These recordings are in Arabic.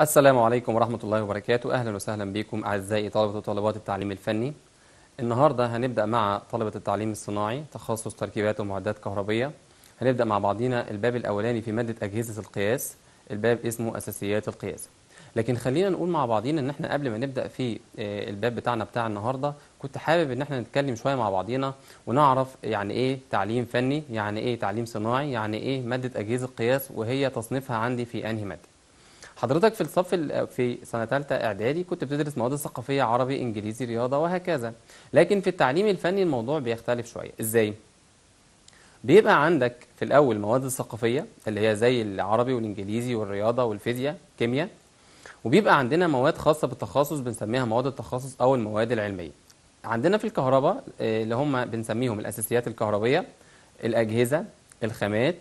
السلام عليكم ورحمة الله وبركاته أهلا وسهلا بكم أعزائي طلبة وطالبات التعليم الفني النهاردة هنبدأ مع طلبة التعليم الصناعي تخصص تركيبات ومعدات كهربية هنبدأ مع بعضينا الباب الأولاني في مادة أجهزة القياس الباب اسمه أساسيات القياس لكن خلينا نقول مع بعضينا ان احنا قبل ما نبدا في آه، الباب بتاعنا بتاع النهارده كنت حابب ان احنا نتكلم شويه مع بعضينا ونعرف يعني ايه تعليم فني يعني ايه تعليم صناعي يعني ايه ماده اجهزه القياس وهي تصنيفها عندي في انهي ماده حضرتك في الصف في سنه ثالثه اعدادي كنت بتدرس مواد ثقافيه عربي انجليزي رياضه وهكذا لكن في التعليم الفني الموضوع بيختلف شويه ازاي بيبقى عندك في الاول مواد ثقافيه اللي هي زي العربي والانجليزي والرياضه والفيزياء كيمياء وبيبقى عندنا مواد خاصه بالتخصص بنسميها مواد التخصص او المواد العلميه عندنا في الكهرباء آه، اللي هم بنسميهم الاساسيات الكهربيه الاجهزه الخامات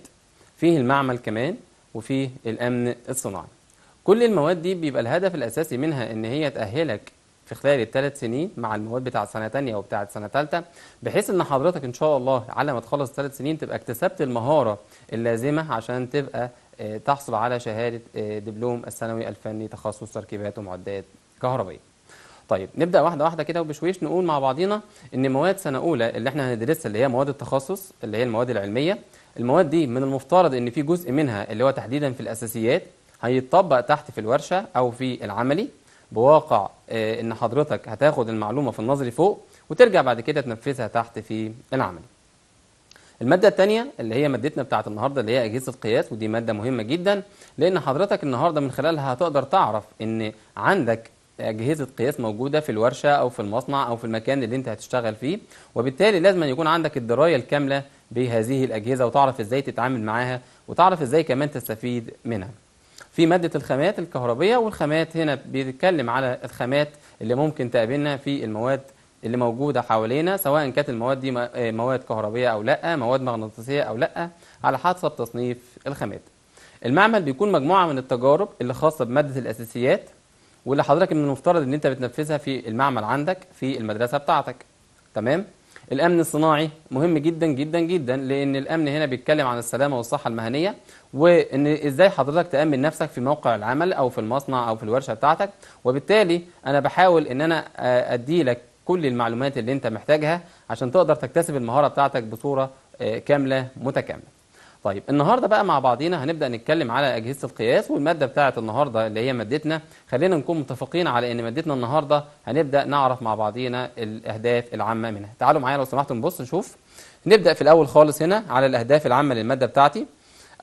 فيه المعمل كمان وفيه الامن الصناعي كل المواد دي بيبقى الهدف الأساسي منها إن هي تأهلك في خلال الثلاث سنين مع المواد بتاعة سنة ثانيه وبتاعة سنة ثالثه بحيث إن حضرتك إن شاء الله على ما تخلص الثلاث سنين تبقى اكتسبت المهارة اللازمة عشان تبقى آه، تحصل على شهادة آه، دبلوم الثانوي الفني تخصص تركيبات ومعدات كهربائية طيب نبدا واحده واحده كده وبشويش نقول مع بعضينا ان مواد سنه اولى اللي احنا هندرسها اللي هي مواد التخصص اللي هي المواد العلميه المواد دي من المفترض ان في جزء منها اللي هو تحديدا في الاساسيات هيتطبق تحت في الورشه او في العملي بواقع آه، ان حضرتك هتاخد المعلومه في النظري فوق وترجع بعد كده تنفذها تحت في العملي المادة الثانية اللي هي مادتنا بتاعت النهاردة اللي هي أجهزة قياس ودي مادة مهمة جدا لأن حضرتك النهاردة من خلالها هتقدر تعرف إن عندك أجهزة قياس موجودة في الورشة أو في المصنع أو في المكان اللي أنت هتشتغل فيه وبالتالي لازم يكون عندك الدراية الكاملة بهذه الأجهزة وتعرف إزاي تتعامل معاها وتعرف إزاي كمان تستفيد منها في مادة الخامات الكهربية والخامات هنا بيتكلم على الخامات اللي ممكن تقابلنا في المواد اللي موجودة حوالينا سواء كانت المواد دي آه، مواد كهربية أو لأ مواد مغناطيسية أو لأ على حسب تصنيف الخامات المعمل بيكون مجموعة من التجارب اللي خاصة بمادة الأساسيات واللي حضرتك من المفترض ان انت بتنفذها في المعمل عندك في المدرسة بتاعتك تمام؟ الأمن الصناعي مهم جدا جدا جدا لأن الأمن هنا بيتكلم عن السلامة والصحة المهنية وإن إزاي حضرتك تأمن نفسك في موقع العمل أو في المصنع أو في الورشة بتاعتك وبالتالي أنا بحاول إن أنا أدي لك كل المعلومات اللي أنت محتاجها عشان تقدر تكتسب المهارة بتاعتك بصورة آه، كاملة متكاملة طيب النهارده بقى مع بعضينا هنبدا نتكلم على اجهزه القياس والماده بتاعه النهارده اللي هي مادتنا خلينا نكون متفقين على ان مادتنا النهارده هنبدا نعرف مع بعضينا الاهداف العامه منها تعالوا معايا لو سمحتوا نبص نشوف نبدا في الاول خالص هنا على الاهداف العامه للماده بتاعتي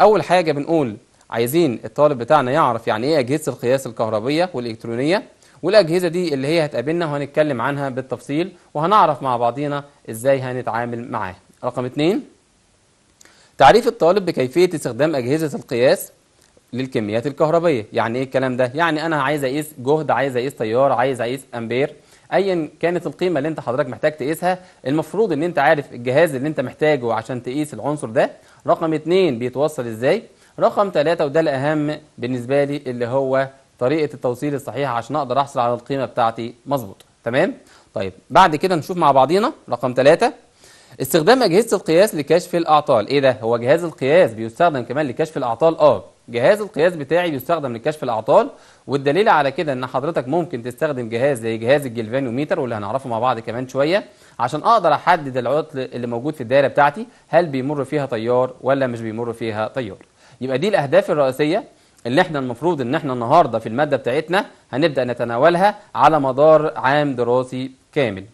اول حاجه بنقول عايزين الطالب بتاعنا يعرف يعني ايه اجهزه القياس الكهربيه والالكترونيه والاجهزه دي اللي هي هتقابلنا وهنتكلم عنها بالتفصيل وهنعرف مع بعضينا ازاي هنتعامل معاها رقم اتنين تعريف الطالب بكيفية استخدام أجهزة القياس للكميات الكهربية يعني إيه الكلام ده؟ يعني أنا عايز أقيس جهد عايز أقيس تيار عايز أقيس أمبير ايا كانت القيمه اللي انت حضرتك محتاج تقيسها المفروض ان انت عارف الجهاز اللي انت محتاجه عشان تقيس العنصر ده رقم اتنين بيتوصل ازاي رقم ثلاثة وده الاهم بالنسبه لي اللي هو طريقه التوصيل الصحيحه عشان اقدر احصل على القيمه بتاعتي مظبوط تمام طيب بعد كده نشوف مع بعضينا رقم ثلاثة استخدام أجهزة القياس لكشف الأعطال إيه ده؟ هو جهاز القياس بيستخدم كمان لكشف الأعطال؟ آه جهاز القياس بتاعي بيستخدم لكشف الأعطال والدليل على كده إن حضرتك ممكن تستخدم جهاز زي جهاز الجلفانيوميتر واللي هنعرفه مع بعض كمان شوية عشان أقدر أحدد العطل اللي موجود في الدائرة بتاعتي هل بيمر فيها تيار ولا مش بيمر فيها تيار يبقى دي الأهداف الرئيسية اللي احنا المفروض ان احنا النهارده في الماده بتاعتنا هنبدا نتناولها على مدار عام دراسي كامل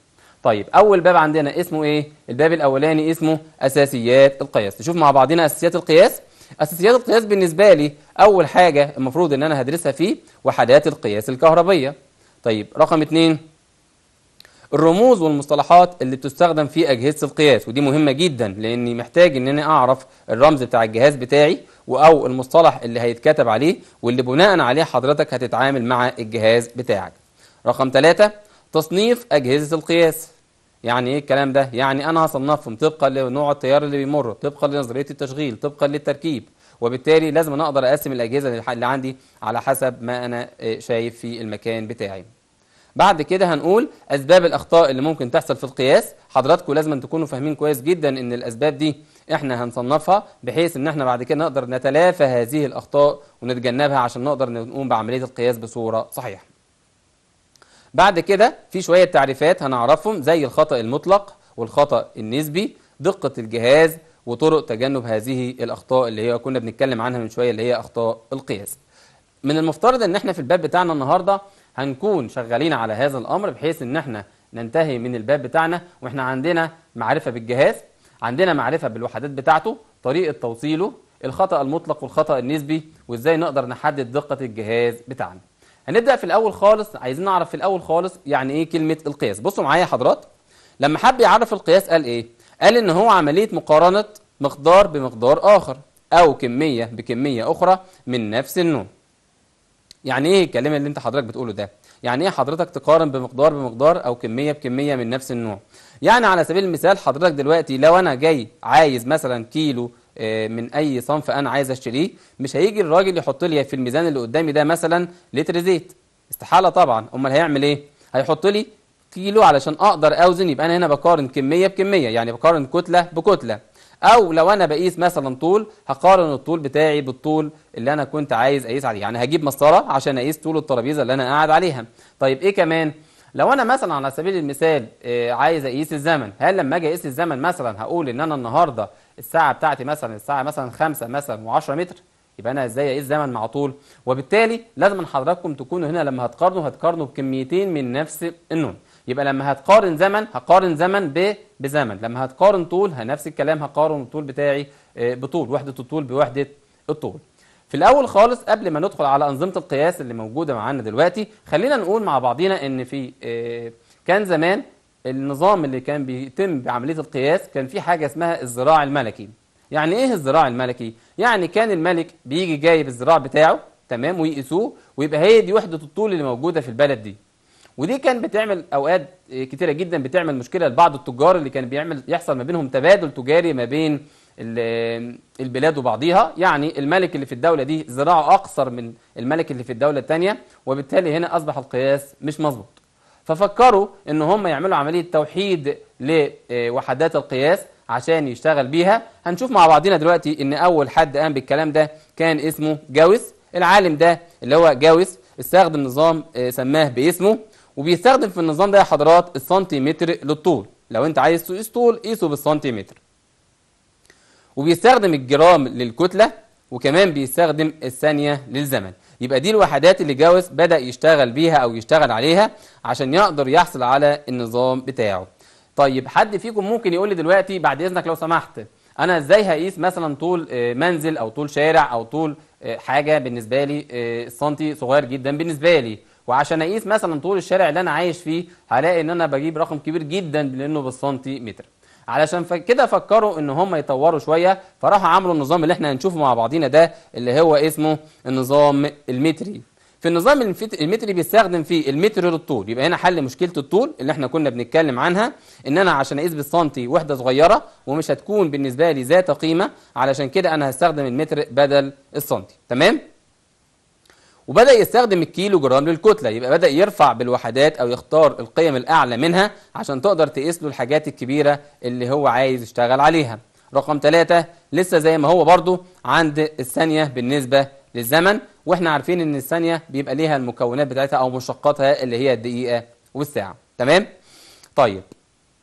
طيب أول باب عندنا اسمه إيه؟ الباب الأولاني اسمه أساسيات القياس نشوف مع بعضنا أساسيات القياس أساسيات القياس بالنسبة لي أول حاجة المفروض إن أنا هدرسها فيه وحدات القياس الكهربية طيب رقم اتنين الرموز والمصطلحات اللي بتستخدم في أجهزة القياس ودي مهمة جدا لأني محتاج إن أنا أعرف الرمز بتاع الجهاز بتاعي أو المصطلح اللي هيتكتب عليه واللي بناء عليه حضرتك هتتعامل مع الجهاز بتاعك رقم ثلاثة تصنيف أجهزة القياس يعني ايه الكلام ده يعني انا هصنفهم طبقا لنوع التيار اللي بيمر طبقا لنظريه التشغيل طبقا للتركيب وبالتالي لازم انا اقدر اقسم الاجهزه اللي عندي على حسب ما انا آه، شايف في المكان بتاعي بعد كده هنقول اسباب الاخطاء اللي ممكن تحصل في القياس حضراتكم لازم تكونوا فاهمين كويس جدا ان الاسباب دي احنا هنصنفها بحيث ان احنا بعد كده نقدر نتلافى هذه الاخطاء ونتجنبها عشان نقدر نقوم بعمليه القياس بصوره صحيحه بعد كده في شوية تعريفات هنعرفهم زي الخطأ المطلق والخطأ النسبي دقة الجهاز وطرق تجنب هذه الأخطاء اللي هي كنا بنتكلم عنها من شوية اللي هي أخطاء القياس من المفترض ان احنا في الباب بتاعنا النهاردة هنكون شغالين على هذا الأمر بحيث ان احنا ننتهي من الباب بتاعنا واحنا عندنا معرفة بالجهاز عندنا معرفة بالوحدات بتاعته طريقة توصيله الخطأ المطلق والخطأ النسبي وازاي نقدر نحدد دقة الجهاز بتاعنا هنبدا في الاول خالص عايزين نعرف في الاول خالص يعني ايه كلمه القياس بصوا معايا يا حضرات لما حب يعرف القياس قال ايه قال ان هو عمليه مقارنه مقدار بمقدار اخر او كميه بكميه اخرى من نفس النوع يعني ايه الكلام اللي انت حضرتك بتقوله ده يعني ايه حضرتك تقارن بمقدار بمقدار او كميه بكميه من نفس النوع يعني على سبيل المثال حضرتك دلوقتي لو انا جاي عايز مثلا كيلو آه، من اي صنف انا عايز اشتريه مش هيجي الراجل يحط لي في الميزان اللي قدامي ده مثلا لتر زيت استحاله طبعا امال هيعمل ايه هيحط لي كيلو علشان اقدر اوزن يبقى انا هنا بقارن كميه بكميه يعني بقارن كتله بكتله او لو انا بقيس مثلا طول هقارن الطول بتاعي بالطول اللي انا كنت عايز اقيس عليه يعني هجيب مسطره عشان اقيس طول الترابيزه اللي انا قاعد عليها طيب ايه كمان لو انا مثلا على سبيل المثال آه، عايز اقيس الزمن هل لما اجي اقيس الزمن مثلا هقول ان انا النهارده الساعه بتاعتي مثلا الساعه مثلا 5 مثلا و10 متر يبقى انا ازاي اقيس زمن مع طول وبالتالي لازم أن حضراتكم تكونوا هنا لما هتقارنوا هتقارنوا بكميتين من نفس النون يبقى لما هتقارن زمن هقارن زمن ب بزمن لما هتقارن طول نفس الكلام هقارن الطول بتاعي آه، بطول وحده الطول بوحده الطول في الاول خالص قبل ما ندخل على انظمه القياس اللي موجوده معانا دلوقتي خلينا نقول مع بعضينا ان في آه، كان زمان النظام اللي كان بيتم بعملية القياس كان في حاجة اسمها الزراع الملكي يعني ايه الزراع الملكي؟ يعني كان الملك بيجي جايب الزراع بتاعه تمام ويقيسوه ويبقى هي دي وحدة الطول اللي موجودة في البلد دي ودي كان بتعمل اوقات كتيرة جدا بتعمل مشكلة لبعض التجار اللي كان بيعمل يحصل ما بينهم تبادل تجاري ما بين البلاد وبعضيها يعني الملك اللي في الدولة دي زراعه أقصر من الملك اللي في الدولة الثانية وبالتالي هنا أصبح القياس مش مظبوط ففكروا ان هم يعملوا عمليه توحيد لوحدات آه، القياس عشان يشتغل بيها هنشوف مع بعضنا دلوقتي ان اول حد قام بالكلام ده كان اسمه جاوس العالم ده اللي هو جاوس استخدم نظام آه، سماه باسمه وبيستخدم في النظام ده يا حضرات السنتيمتر للطول لو انت عايز تقيس طول قيسه بالسنتيمتر وبيستخدم الجرام للكتله وكمان بيستخدم الثانيه للزمن يبقى دي الوحدات اللي جاوس بدأ يشتغل بيها أو يشتغل عليها عشان يقدر يحصل على النظام بتاعه طيب حد فيكم ممكن يقول لي دلوقتي بعد إذنك لو سمحت أنا إزاي هقيس مثلا طول آه، منزل أو طول شارع أو طول آه، حاجة بالنسبة لي آه، سنتي صغير جدا بالنسبة لي وعشان أقيس مثلا طول الشارع اللي أنا عايش فيه هلاقي إن أنا بجيب رقم كبير جدا لأنه بالسنتي متر علشان كده فكروا ان هم يطوروا شويه فراحوا عملوا النظام اللي احنا هنشوفه مع بعضينا ده اللي هو اسمه النظام المتري في النظام المتري بيستخدم فيه المتر للطول يبقى هنا حل مشكله الطول اللي احنا كنا بنتكلم عنها ان انا عشان اقيس بالسنتي وحده صغيره ومش هتكون بالنسبه لي ذات قيمه علشان كده انا هستخدم المتر بدل السنتي تمام وبدأ يستخدم الكيلو جرام للكتلة يبقى بدأ يرفع بالوحدات أو يختار القيم الأعلى منها عشان تقدر تقيس له الحاجات الكبيرة اللي هو عايز يشتغل عليها رقم ثلاثة لسه زي ما هو برضو عند الثانية بالنسبة للزمن واحنا عارفين ان الثانية بيبقى ليها المكونات بتاعتها أو مشتقاتها اللي هي الدقيقة والساعة تمام؟ طيب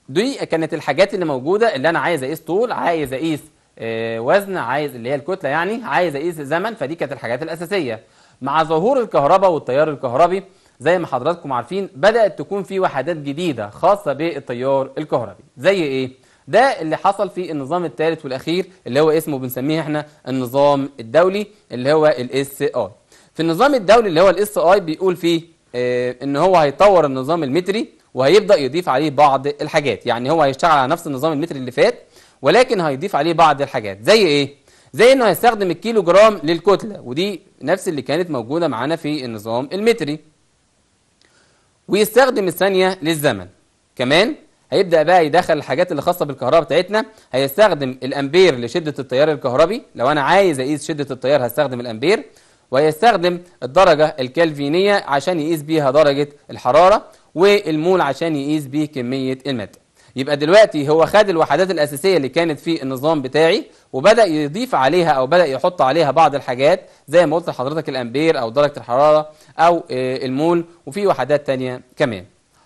دي كانت الحاجات اللي موجودة اللي أنا عايز أقيس طول عايز أقيس آه، وزن عايز اللي هي الكتلة يعني عايز أقيس الزمن فدي كانت الحاجات الأساسية مع ظهور الكهرباء والتيار الكهربي زي ما حضراتكم عارفين بدأت تكون في وحدات جديدة خاصة بالتيار الكهربي زي ايه؟ ده اللي حصل في النظام الثالث والأخير اللي هو اسمه بنسميه احنا النظام الدولي اللي هو الاس اي في النظام الدولي اللي هو الاس اي بيقول فيه اه ان هو هيطور النظام المتري وهيبدأ يضيف عليه بعض الحاجات يعني هو هيشتغل على نفس النظام المتري اللي فات ولكن هيضيف عليه بعض الحاجات زي ايه؟ زي انه هيستخدم الكيلو جرام للكتله ودي نفس اللي كانت موجوده معانا في النظام المتري ويستخدم الثانيه للزمن كمان هيبدا بقى يدخل الحاجات اللي خاصه بالكهرباء بتاعتنا هيستخدم الامبير لشده التيار الكهربي لو انا عايز اقيس شده التيار هستخدم الامبير وهيستخدم الدرجه الكالفينيه عشان يقيس بيها درجه الحراره والمول عشان يقيس بيه كميه الماده يبقى دلوقتي هو خد الوحدات الأساسية اللي كانت في النظام بتاعي وبدأ يضيف عليها أو بدأ يحط عليها بعض الحاجات زي ما قلت لحضرتك الأمبير أو درجة الحرارة أو آه، المول وفي وحدات تانية كمان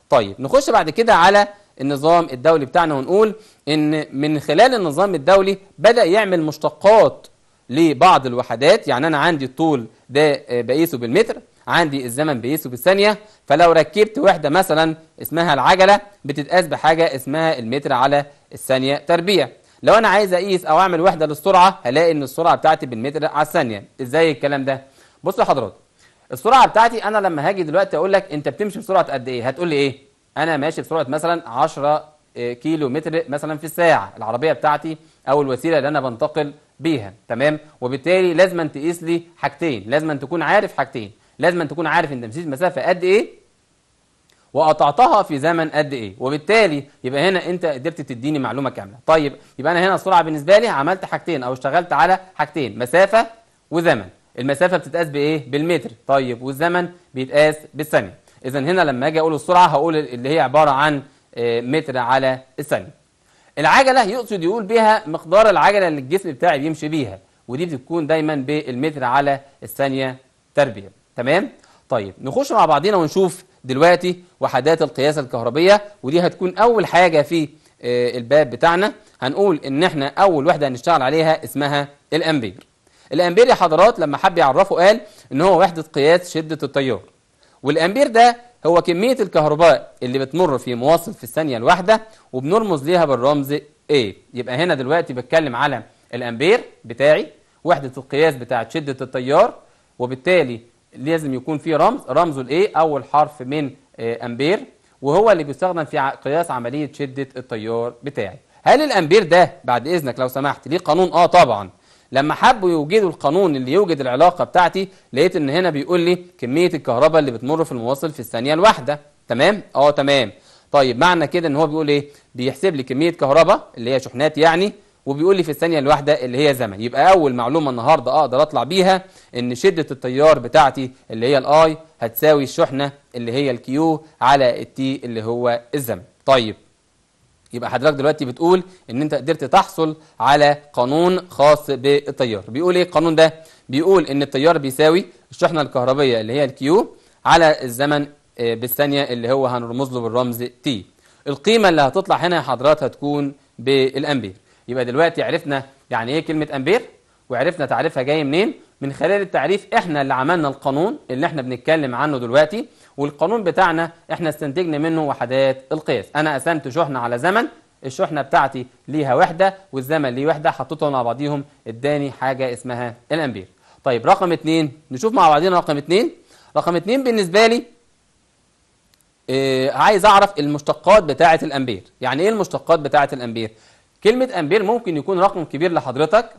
طيب نخش بعد كده على النظام الدولي بتاعنا ونقول إن من خلال النظام الدولي بدأ يعمل مشتقات لبعض الوحدات يعني أنا عندي الطول ده آه، بقيسه بالمتر عندي الزمن بيسو بالثانية فلو ركبت وحدة مثلا اسمها العجلة بتتقاس بحاجة اسمها المتر على الثانية تربيع لو أنا عايز أقيس أو أعمل وحدة للسرعة هلاقي إن السرعة بتاعتي بالمتر على الثانية إزاي الكلام ده؟ بص يا حضرات السرعة بتاعتي أنا لما هاجي دلوقتي أقول لك أنت بتمشي بسرعة قد إيه؟ هتقول لي إيه؟ أنا ماشي بسرعة مثلا 10 آه، كيلو متر مثلا في الساعة العربية بتاعتي أو الوسيلة اللي أنا بنتقل بيها تمام وبالتالي لازم تقيس لي حاجتين لازم تكون عارف حاجتين لازم أن تكون عارف أنت مشيت مسافة قد إيه وقطعتها في زمن قد إيه وبالتالي يبقى هنا أنت قدرت تديني معلومة كاملة طيب يبقى أنا هنا السرعة بالنسبة لي عملت حاجتين أو اشتغلت على حاجتين مسافة وزمن المسافة بتتقاس بإيه بالمتر طيب والزمن بيتقاس بالثانية إذا هنا لما أجي أقول السرعة هقول اللي هي عبارة عن آه، متر على الثانية العجلة يقصد يقول بها مقدار العجلة اللي الجسم بتاعي بيمشي بيها ودي بتكون دايما بالمتر على الثانية تربية تمام طيب نخش مع بعضينا ونشوف دلوقتي وحدات القياس الكهربية ودي هتكون أول حاجة في آه، الباب بتاعنا هنقول إن إحنا أول وحدة هنشتغل عليها اسمها الأمبير الأمبير يا حضرات لما حب يعرفه قال إن هو وحدة قياس شدة التيار والأمبير ده هو كمية الكهرباء اللي بتمر في مواصل في الثانية الواحدة وبنرمز ليها بالرمز A يبقى هنا دلوقتي بتكلم على الأمبير بتاعي وحدة القياس بتاعة شدة التيار وبالتالي لازم يكون فيه رمز رمزه الايه اول حرف من آه، امبير وهو اللي بيستخدم في قياس عمليه شده التيار بتاعي هل الامبير ده بعد اذنك لو سمحت ليه قانون اه طبعا لما حبوا يوجدوا القانون اللي يوجد العلاقه بتاعتي لقيت ان هنا بيقول لي كميه الكهرباء اللي بتمر في المواصل في الثانيه الواحده تمام اه تمام طيب معنى كده ان هو بيقول ايه بيحسب لي كميه كهرباء اللي هي شحنات يعني وبيقول لي في الثانية الواحدة اللي هي زمن يبقى أول معلومة النهاردة أقدر أطلع بيها إن شدة التيار بتاعتي اللي هي الآي هتساوي الشحنة اللي هي الكيو على التي اللي هو الزمن طيب يبقى حضرتك دلوقتي بتقول ان انت قدرت تحصل على قانون خاص بالتيار بيقول ايه القانون ده بيقول ان التيار بيساوي الشحنه الكهربيه اللي هي الكيو على الزمن آه، بالثانيه اللي هو هنرمز له بالرمز تي القيمه اللي هتطلع هنا يا حضرات هتكون بالامبير يبقى دلوقتي عرفنا يعني ايه كلمة امبير وعرفنا تعريفها جاي منين من خلال التعريف احنا اللي عملنا القانون اللي احنا بنتكلم عنه دلوقتي والقانون بتاعنا احنا استنتجنا منه وحدات القياس انا قسمت شحنة على زمن الشحنة بتاعتي ليها وحدة والزمن ليه وحدة حطيتهم مع بعضيهم اداني حاجة اسمها الامبير طيب رقم اتنين نشوف مع بعضينا رقم اتنين رقم اتنين بالنسبة لي آه، عايز اعرف المشتقات بتاعة الامبير يعني ايه المشتقات بتاعة الامبير كلمة أمبير ممكن يكون رقم كبير لحضرتك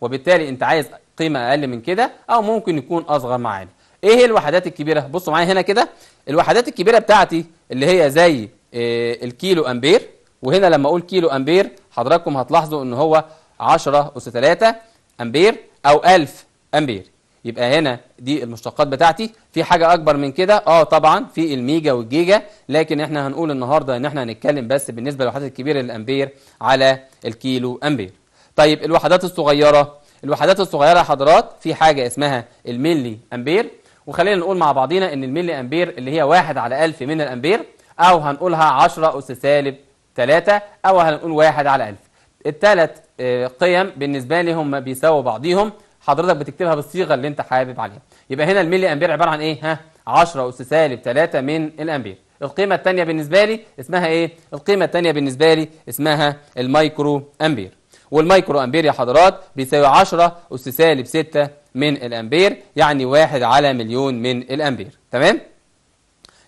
وبالتالي أنت عايز قيمة أقل من كده أو ممكن يكون أصغر معانا إيه هي الوحدات الكبيرة؟ بصوا معايا هنا كده الوحدات الكبيرة بتاعتي اللي هي زي آه، الكيلو أمبير وهنا لما أقول كيلو أمبير حضراتكم هتلاحظوا أن هو 10 أس 3 أمبير أو 1000 أمبير يبقى هنا دي المشتقات بتاعتي في حاجة أكبر من كده آه طبعا في الميجا والجيجا لكن إحنا هنقول النهاردة إن إحنا هنتكلم بس بالنسبة للوحدات الكبيرة للأمبير على الكيلو أمبير طيب الوحدات الصغيرة الوحدات الصغيرة حضرات في حاجة اسمها الملي أمبير وخلينا نقول مع بعضينا إن الملي أمبير اللي هي واحد على ألف من الأمبير أو هنقولها 10 أس سالب 3 أو هنقول واحد على ألف التلات آه، قيم بالنسبة لي هم بيساووا بعضيهم حضرتك بتكتبها بالصيغه اللي انت حابب عليها يبقى هنا الملي امبير عباره عن ايه ها 10 اس سالب 3 من الامبير القيمه الثانيه بالنسبه لي اسمها ايه القيمه الثانيه بالنسبه لي اسمها المايكرو امبير والمايكرو امبير يا حضرات بيساوي 10 اس سالب 6 من الامبير يعني 1 على مليون من الامبير تمام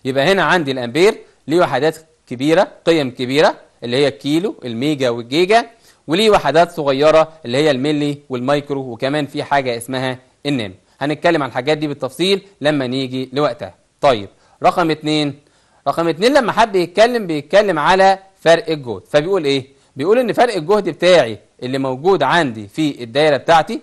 يبقى هنا عندي الامبير ليه وحدات كبيره قيم كبيره اللي هي الكيلو الميجا والجيجا وليه وحدات صغيرة اللي هي الميلي والمايكرو وكمان في حاجة اسمها النانو هنتكلم عن الحاجات دي بالتفصيل لما نيجي لوقتها طيب رقم اتنين رقم اتنين لما حد يتكلم بيتكلم على فرق الجهد فبيقول ايه بيقول ان فرق الجهد بتاعي اللي موجود عندي في الدايرة بتاعتي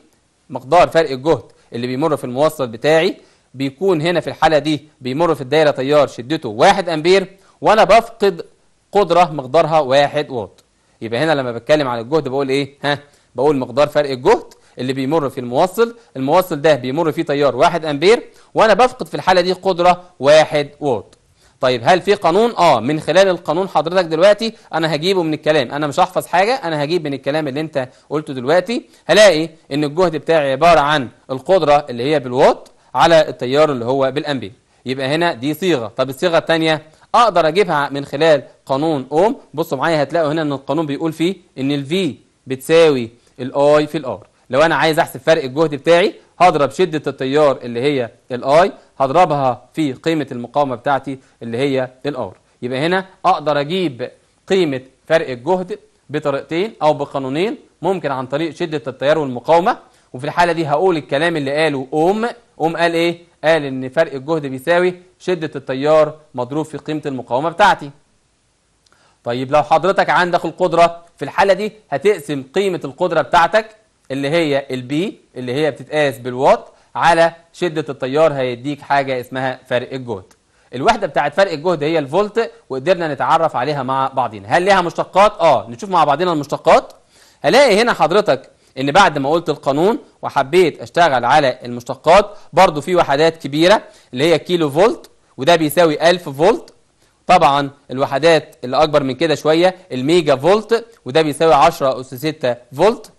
مقدار فرق الجهد اللي بيمر في الموصل بتاعي بيكون هنا في الحالة دي بيمر في الدايرة تيار شدته واحد أمبير وأنا بفقد قدرة مقدارها واحد واط يبقى هنا لما بتكلم عن الجهد بقول ايه ها بقول مقدار فرق الجهد اللي بيمر في الموصل الموصل ده بيمر فيه تيار 1 امبير وانا بفقد في الحاله دي قدره 1 واط طيب هل في قانون اه من خلال القانون حضرتك دلوقتي انا هجيبه من الكلام انا مش هحفظ حاجه انا هجيب من الكلام اللي انت قلته دلوقتي هلاقي ان الجهد بتاعي عباره عن القدره اللي هي بالوات على التيار اللي هو بالامبير يبقى هنا دي صيغه طب الصيغه الثانيه اقدر اجيبها من خلال قانون اوم بصوا معايا هتلاقوا هنا ان القانون بيقول فيه ان الفي بتساوي الاي في الار لو انا عايز احسب فرق الجهد بتاعي هضرب شدة التيار اللي هي الاي هضربها في قيمة المقاومة بتاعتي اللي هي الار يبقى هنا اقدر اجيب قيمة فرق الجهد بطريقتين او بقانونين ممكن عن طريق شدة التيار والمقاومة وفي الحالة دي هقول الكلام اللي قاله اوم اوم قال ايه قال ان فرق الجهد بيساوي شدة التيار مضروب في قيمة المقاومة بتاعتي طيب لو حضرتك عندك القدرة في الحالة دي هتقسم قيمة القدرة بتاعتك اللي هي البي اللي هي بتتقاس بالواط على شدة التيار هيديك حاجة اسمها فرق الجهد الوحدة بتاعت فرق الجهد هي الفولت وقدرنا نتعرف عليها مع بعضينا هل ليها مشتقات؟ اه نشوف مع بعضينا المشتقات هلاقي هنا حضرتك ان بعد ما قلت القانون وحبيت اشتغل على المشتقات برضو في وحدات كبيره اللي هي كيلو فولت وده بيساوي 1000 فولت طبعا الوحدات اللي اكبر من كده شويه الميجا فولت وده بيساوي 10 اس 6 فولت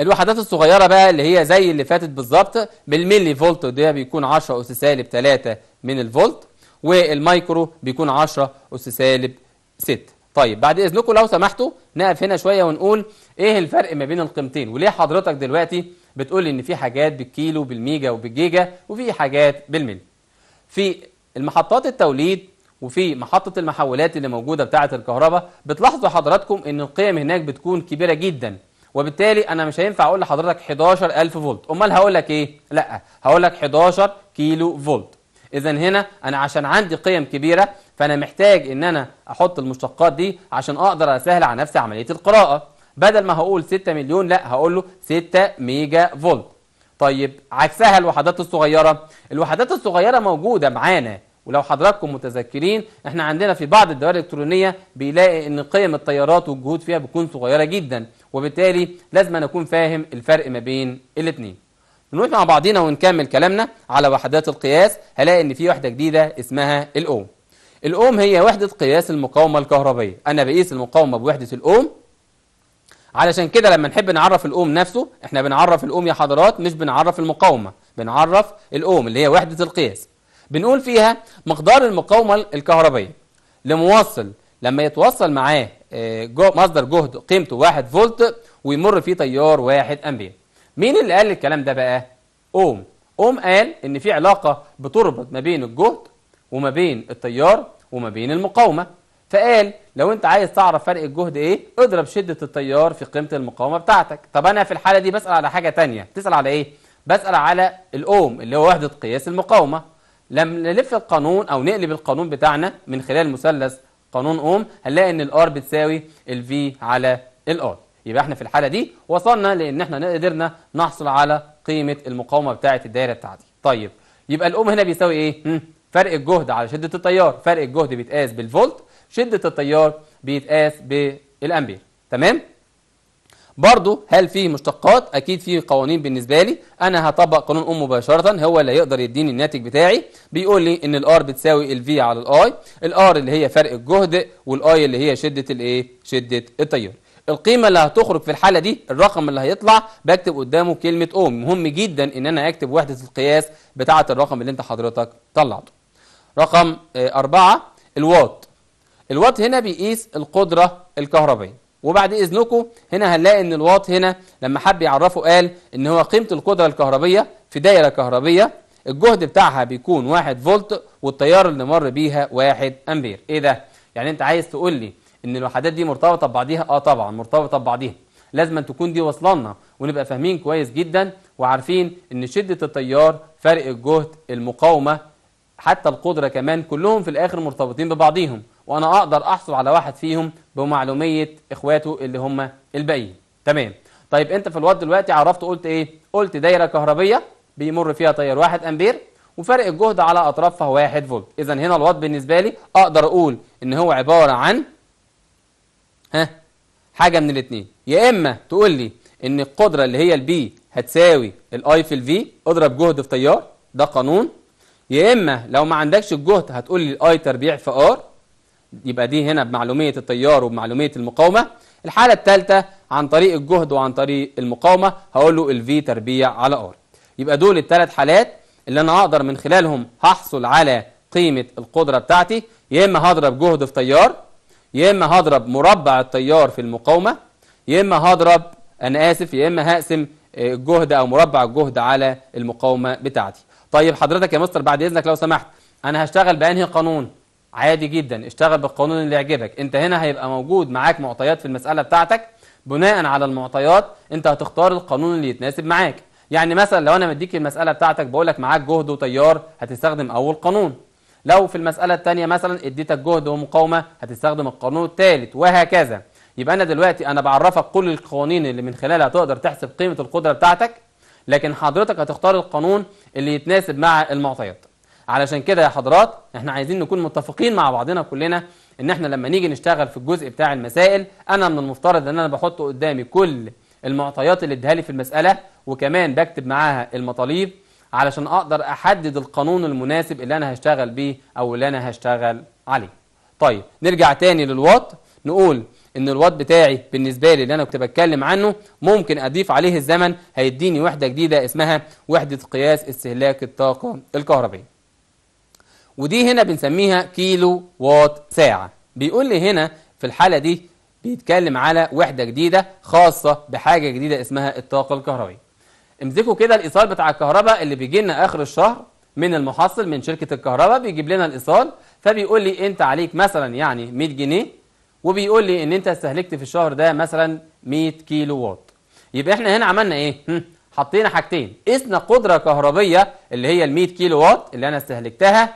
الوحدات الصغيره بقى اللي هي زي اللي فاتت بالظبط بالملي فولت ده بيكون 10 اس سالب 3 من الفولت والمايكرو بيكون 10 اس سالب 6 طيب بعد إذنكم لو سمحتوا نقف هنا شوية ونقول إيه الفرق ما بين القيمتين وليه حضرتك دلوقتي بتقول إن في حاجات بالكيلو بالميجا وبالجيجا وفي حاجات بالملي في المحطات التوليد وفي محطة المحولات اللي موجودة بتاعة الكهرباء بتلاحظوا حضراتكم إن القيم هناك بتكون كبيرة جدا وبالتالي أنا مش هينفع أقول لحضرتك 11000 فولت أمال هقول لك إيه؟ لأ هقول لك 11 كيلو فولت إذا هنا أنا عشان عندي قيم كبيرة فأنا محتاج إن أنا أحط المشتقات دي عشان أقدر أسهل على نفسي عملية القراءة بدل ما هقول 6 مليون لا هقول له 6 ميجا فولت طيب عكسها الوحدات الصغيرة الوحدات الصغيرة موجودة معانا ولو حضراتكم متذكرين احنا عندنا في بعض الدوائر الالكترونيه بيلاقي ان قيم التيارات والجهود فيها بتكون صغيره جدا وبالتالي لازم انا اكون فاهم الفرق ما بين الاثنين نروح مع بعضينا ونكمل كلامنا على وحدات القياس هلاقي ان في وحده جديده اسمها الاوم الاوم هي وحده قياس المقاومه الكهربائيه انا بقيس المقاومه بوحده الاوم علشان كده لما نحب نعرف الاوم نفسه احنا بنعرف الاوم يا حضرات مش بنعرف المقاومه بنعرف الاوم اللي هي وحده القياس بنقول فيها مقدار المقاومه الكهربائيه لموصل لما يتوصل معاه آه، مصدر جهد قيمته 1 فولت ويمر فيه تيار 1 امبير مين اللي قال الكلام ده بقى اوم اوم قال ان في علاقه بتربط ما بين الجهد وما بين التيار وما بين المقاومه فقال لو انت عايز تعرف فرق الجهد ايه اضرب شده التيار في قيمه المقاومه بتاعتك طب انا في الحاله دي بسال على حاجه تانية تسأل على ايه بسال على الاوم اللي هو وحده قياس المقاومه لما نلف القانون او نقلب القانون بتاعنا من خلال مثلث قانون اوم هنلاقي ان الار بتساوي الفي على الار يبقى احنا في الحالة دي وصلنا لأن احنا قدرنا نحصل على قيمة المقاومة بتاعة الدائرة بتاعتي طيب يبقى الأم هنا بيساوي ايه؟ فرق الجهد على شدة التيار فرق الجهد بيتقاس بالفولت شدة التيار بيتقاس بالأمبير تمام؟ برضو هل في مشتقات اكيد في قوانين بالنسبه لي انا هطبق قانون ام مباشره هو اللي هيقدر يديني الناتج بتاعي بيقول لي ان الار بتساوي الفي على الاي الار اللي هي فرق الجهد والاي اللي هي شده الايه شده التيار القيمة اللي هتخرج في الحالة دي الرقم اللي هيطلع بكتب قدامه كلمة اوم مهم جدا ان انا اكتب وحدة القياس بتاعة الرقم اللي انت حضرتك طلعته رقم آه، أربعة الوات الوات هنا بيقيس القدرة الكهربائية وبعد إذنكم هنا هنلاقي إن الوات هنا لما حب يعرفه قال إن هو قيمة القدرة الكهربية في دايرة كهربية الجهد بتاعها بيكون واحد فولت والتيار اللي مر بيها واحد أمبير إيه ده؟ يعني أنت عايز تقول لي ان الوحدات دي مرتبطه ببعضيها اه طبعا مرتبطه ببعضيها لازم أن تكون دي واصلنا ونبقى فاهمين كويس جدا وعارفين ان شده التيار فرق الجهد المقاومه حتى القدره كمان كلهم في الاخر مرتبطين ببعضيهم وانا اقدر احصل على واحد فيهم بمعلوميه اخواته اللي هم الباقيين تمام طيب انت في الواد دلوقتي عرفت قلت ايه قلت دايره كهربيه بيمر فيها تيار 1 امبير وفرق الجهد على اطرافها 1 فولت اذا هنا الوات بالنسبه لي اقدر اقول ان هو عباره عن ها حاجة من الاتنين يا إما تقول لي إن القدرة اللي هي البي هتساوي الاي في الفي اضرب جهد في تيار ده قانون يا إما لو ما عندكش الجهد هتقول لي الاي تربيع في ار يبقى دي هنا بمعلومية التيار وبمعلومية المقاومة الحالة الثالثة عن طريق الجهد وعن طريق المقاومة هقول له الفي تربيع على ار يبقى دول الثلاث حالات اللي أنا أقدر من خلالهم هحصل على قيمة القدرة بتاعتي يا إما هضرب جهد في تيار يا إما هضرب مربع التيار في المقاومة يا إما هضرب أنا آسف يا إما هقسم الجهد آه، أو مربع الجهد على المقاومة بتاعتي طيب حضرتك يا مستر بعد إذنك لو سمحت أنا هشتغل بأنهي قانون عادي جدا اشتغل بالقانون اللي يعجبك انت هنا هيبقى موجود معاك معطيات في المسألة بتاعتك بناء على المعطيات انت هتختار القانون اللي يتناسب معاك يعني مثلا لو انا مديك المسألة بتاعتك بقول لك معاك جهد وتيار هتستخدم اول قانون لو في المسألة الثانية مثلا اديتك جهد ومقاومة هتستخدم القانون الثالث وهكذا يبقى أنا دلوقتي أنا بعرفك كل القوانين اللي من خلالها تقدر تحسب قيمة القدرة بتاعتك لكن حضرتك هتختار القانون اللي يتناسب مع المعطيات علشان كده يا حضرات احنا عايزين نكون متفقين مع بعضنا كلنا ان احنا لما نيجي نشتغل في الجزء بتاع المسائل انا من المفترض ان انا بحط قدامي كل المعطيات اللي اديها لي في المسألة وكمان بكتب معاها المطالب علشان أقدر أحدد القانون المناسب اللي أنا هشتغل بيه أو اللي أنا هشتغل عليه طيب نرجع تاني للوات نقول ان الوات بتاعي بالنسبه لي اللي انا كنت بتكلم عنه ممكن اضيف عليه الزمن هيديني وحده جديده اسمها وحده قياس استهلاك الطاقه الكهربائيه ودي هنا بنسميها كيلو وات ساعه بيقول لي هنا في الحاله دي بيتكلم على وحده جديده خاصه بحاجه جديده اسمها الطاقه الكهربائيه امسكوا كده الايصال بتاع الكهرباء اللي بيجي لنا اخر الشهر من المحصل من شركه الكهرباء بيجيب لنا الايصال فبيقول لي انت عليك مثلا يعني 100 جنيه وبيقول لي ان انت استهلكت في الشهر ده مثلا 100 كيلو واط يبقى احنا هنا عملنا ايه حطينا حاجتين قسنا قدره كهربيه اللي هي ال 100 كيلو واط اللي انا استهلكتها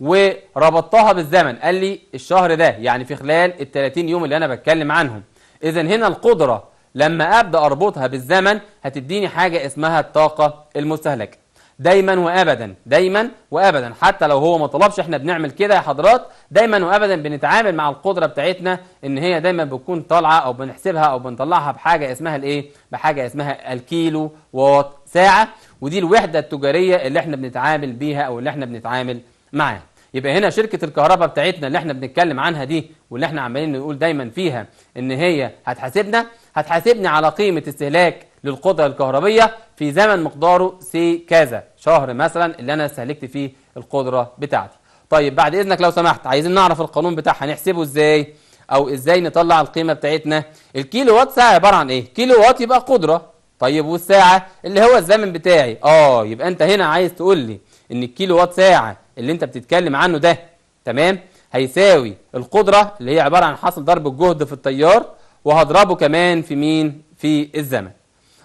وربطتها بالزمن قال لي الشهر ده يعني في خلال ال 30 يوم اللي انا بتكلم عنهم اذا هنا القدره لما أبدأ أربطها بالزمن هتديني حاجة اسمها الطاقة المستهلكة دايما وابدا دايما وابدا حتى لو هو ما طلبش احنا بنعمل كده يا حضرات دايما وابدا بنتعامل مع القدره بتاعتنا ان هي دايما بتكون طالعه او بنحسبها او بنطلعها بحاجه اسمها الايه بحاجه اسمها الكيلو واط ساعه ودي الوحده التجاريه اللي احنا بنتعامل بيها او اللي احنا بنتعامل معاها يبقى هنا شركة الكهرباء بتاعتنا اللي احنا بنتكلم عنها دي واللي احنا عمالين نقول دايما فيها ان هي هتحاسبنا هتحاسبني على قيمة استهلاك للقدرة الكهربية في زمن مقداره سي كذا شهر مثلا اللي أنا استهلكت فيه القدرة بتاعتي طيب بعد إذنك لو سمحت عايزين نعرف القانون بتاعها هنحسبه إزاي أو إزاي نطلع القيمة بتاعتنا الكيلو وات ساعة عبارة عن إيه كيلو وات يبقى قدرة طيب والساعة اللي هو الزمن بتاعي آه يبقى أنت هنا عايز تقول لي إن الكيلو وات ساعة اللي أنت بتتكلم عنه ده تمام هيساوي القدرة اللي هي عبارة عن حاصل ضرب الجهد في التيار وهضربه كمان في مين في الزمن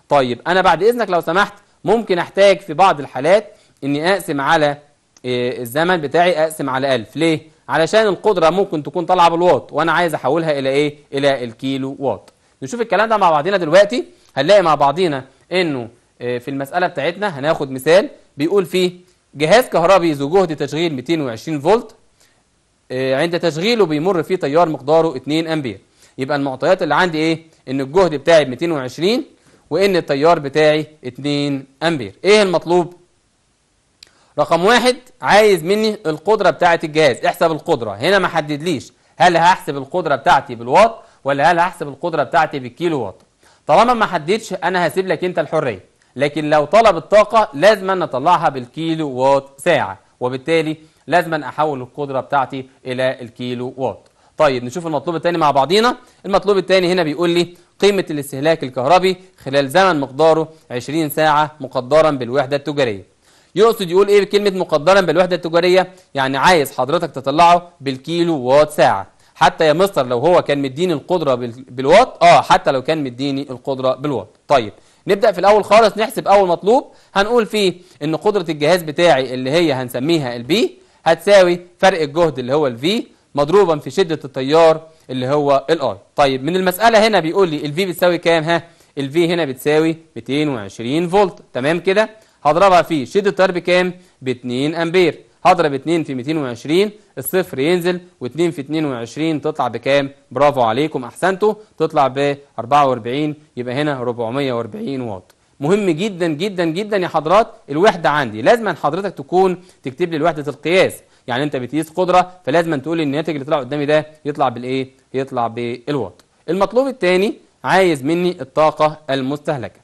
طيب أنا بعد إذنك لو سمحت ممكن أحتاج في بعض الحالات أني أقسم على آه، الزمن بتاعي أقسم على 1000 ليه؟ علشان القدرة ممكن تكون طالعة بالواط وأنا عايز أحولها إلى إيه؟ إلى الكيلو واط نشوف الكلام ده مع بعضينا دلوقتي هنلاقي مع بعضينا أنه آه، في المسألة بتاعتنا هناخد مثال بيقول فيه جهاز كهربي ذو جهد تشغيل 220 فولت آه، عند تشغيله بيمر فيه تيار مقداره 2 أمبير يبقى المعطيات اللي عندي ايه ان الجهد بتاعي ب 220 وان التيار بتاعي 2 امبير ايه المطلوب رقم واحد عايز مني القدرة بتاعة الجهاز احسب القدرة هنا ما حددليش هل هحسب القدرة بتاعتي بالواط ولا هل هحسب القدرة بتاعتي بالكيلو واط طالما ما حددش انا هسيب لك انت الحرية لكن لو طلب الطاقة لازم نطلعها بالكيلو واط ساعة وبالتالي لازم احول القدرة بتاعتي الى الكيلو واط طيب نشوف المطلوب الثاني مع بعضينا المطلوب الثاني هنا بيقول لي قيمة الاستهلاك الكهربي خلال زمن مقداره 20 ساعة مقدرا بالوحدة التجارية يقصد يقول ايه بكلمة مقدرا بالوحدة التجارية يعني عايز حضرتك تطلعه بالكيلو وات ساعة حتى يا مستر لو هو كان مديني القدرة بالوات اه حتى لو كان مديني القدرة بالوات طيب نبدأ في الأول خالص نحسب أول مطلوب هنقول فيه إن قدرة الجهاز بتاعي اللي هي هنسميها البي هتساوي فرق الجهد اللي هو الفي مضروبا في شدة التيار اللي هو الاي طيب من المسألة هنا بيقول لي الفي بتساوي كام ها الفي هنا بتساوي 220 فولت تمام كده هضربها في شدة التيار بكام ب 2 امبير هضرب 2 في 220 الصفر ينزل و2 في 22 تطلع بكام برافو عليكم احسنتوا تطلع ب 44 يبقى هنا 440 واط مهم جدا جدا جدا يا حضرات الوحدة عندي لازم حضرتك تكون تكتب لي وحدة القياس يعني انت بتقيس قدرة فلازم تقول ان الناتج اللي طلع قدامي ده يطلع بالايه يطلع بالوات المطلوب الثاني عايز مني الطاقة المستهلكة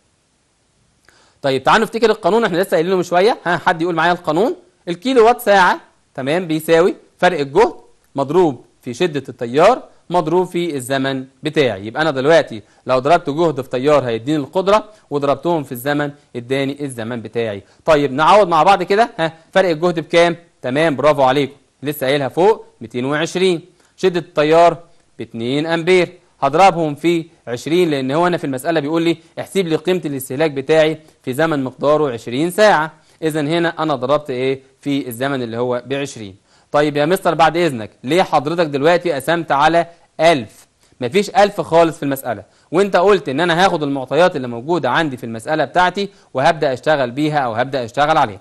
طيب تعالوا نفتكر القانون احنا لسه قايلينه من شويه ها حد يقول معايا القانون الكيلو وات ساعه تمام بيساوي فرق الجهد مضروب في شده التيار مضروب في الزمن بتاعي يبقى انا دلوقتي لو ضربت جهد في تيار هيديني القدره وضربتهم في الزمن اداني الزمن بتاعي طيب نعوض مع بعض كده ها فرق الجهد بكام تمام برافو عليكم لسه قايلها فوق 220 شدة التيار ب 2 أمبير هضربهم في 20 لأن هو أنا في المسألة بيقول لي احسب لي قيمة الاستهلاك بتاعي في زمن مقداره 20 ساعة إذا هنا أنا ضربت إيه في الزمن اللي هو ب 20 طيب يا مستر بعد إذنك ليه حضرتك دلوقتي قسمت على 1000 مفيش 1000 خالص في المسألة وانت قلت ان انا هاخد المعطيات اللي موجودة عندي في المسألة بتاعتي وهبدأ اشتغل بيها او هبدأ اشتغل عليها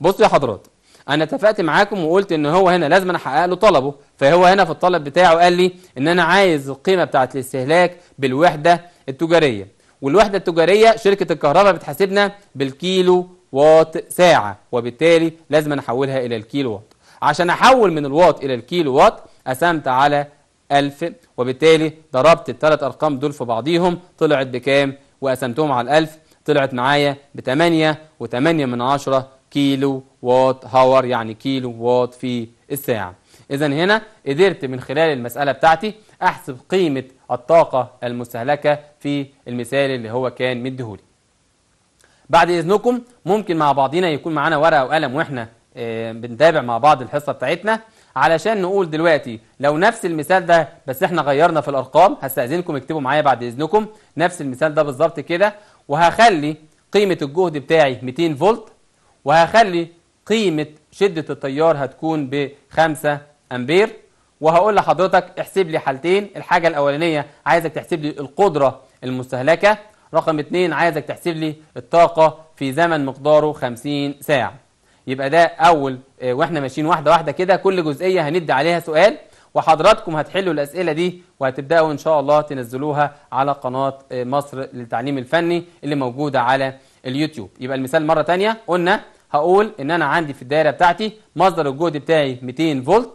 بص يا حضرات انا اتفقت معاكم وقلت ان هو هنا لازم انا احقق له طلبه فهو هنا في الطلب بتاعه قال لي ان انا عايز القيمه بتاعه الاستهلاك بالوحده التجاريه والوحده التجاريه شركه الكهرباء بتحاسبنا بالكيلو واط ساعه وبالتالي لازم احولها الى الكيلو واط عشان احول من الواط الى الكيلو واط قسمت على 1000 وبالتالي ضربت الثلاث ارقام دول في بعضيهم طلعت بكام وقسمتهم علي ال1000 طلعت معايا ب 8 و8 من عشره كيلو وات هاور يعني كيلو وات في الساعة إذا هنا قدرت من خلال المسألة بتاعتي أحسب قيمة الطاقة المستهلكة في المثال اللي هو كان مديهولي بعد إذنكم ممكن مع بعضنا يكون معانا ورقة وقلم وإحنا آه، بنتابع مع بعض الحصة بتاعتنا علشان نقول دلوقتي لو نفس المثال ده بس احنا غيرنا في الأرقام هستأذنكم اكتبوا معايا بعد إذنكم نفس المثال ده بالظبط كده وهخلي قيمة الجهد بتاعي 200 فولت وهخلي قيمة شدة التيار هتكون ب 5 أمبير وهقول لحضرتك احسب لي حالتين الحاجة الأولانية عايزك تحسب لي القدرة المستهلكة رقم اتنين عايزك تحسب لي الطاقة في زمن مقداره 50 ساعة يبقى ده أول آه، واحنا ماشيين واحدة واحدة كده كل جزئية هندي عليها سؤال وحضراتكم هتحلوا الأسئلة دي وهتبدأوا إن شاء الله تنزلوها على قناة آه، مصر للتعليم الفني اللي موجودة على اليوتيوب يبقى المثال مرة تانية قلنا هقول ان انا عندي في الدائرة بتاعتي مصدر الجهد بتاعي 200 فولت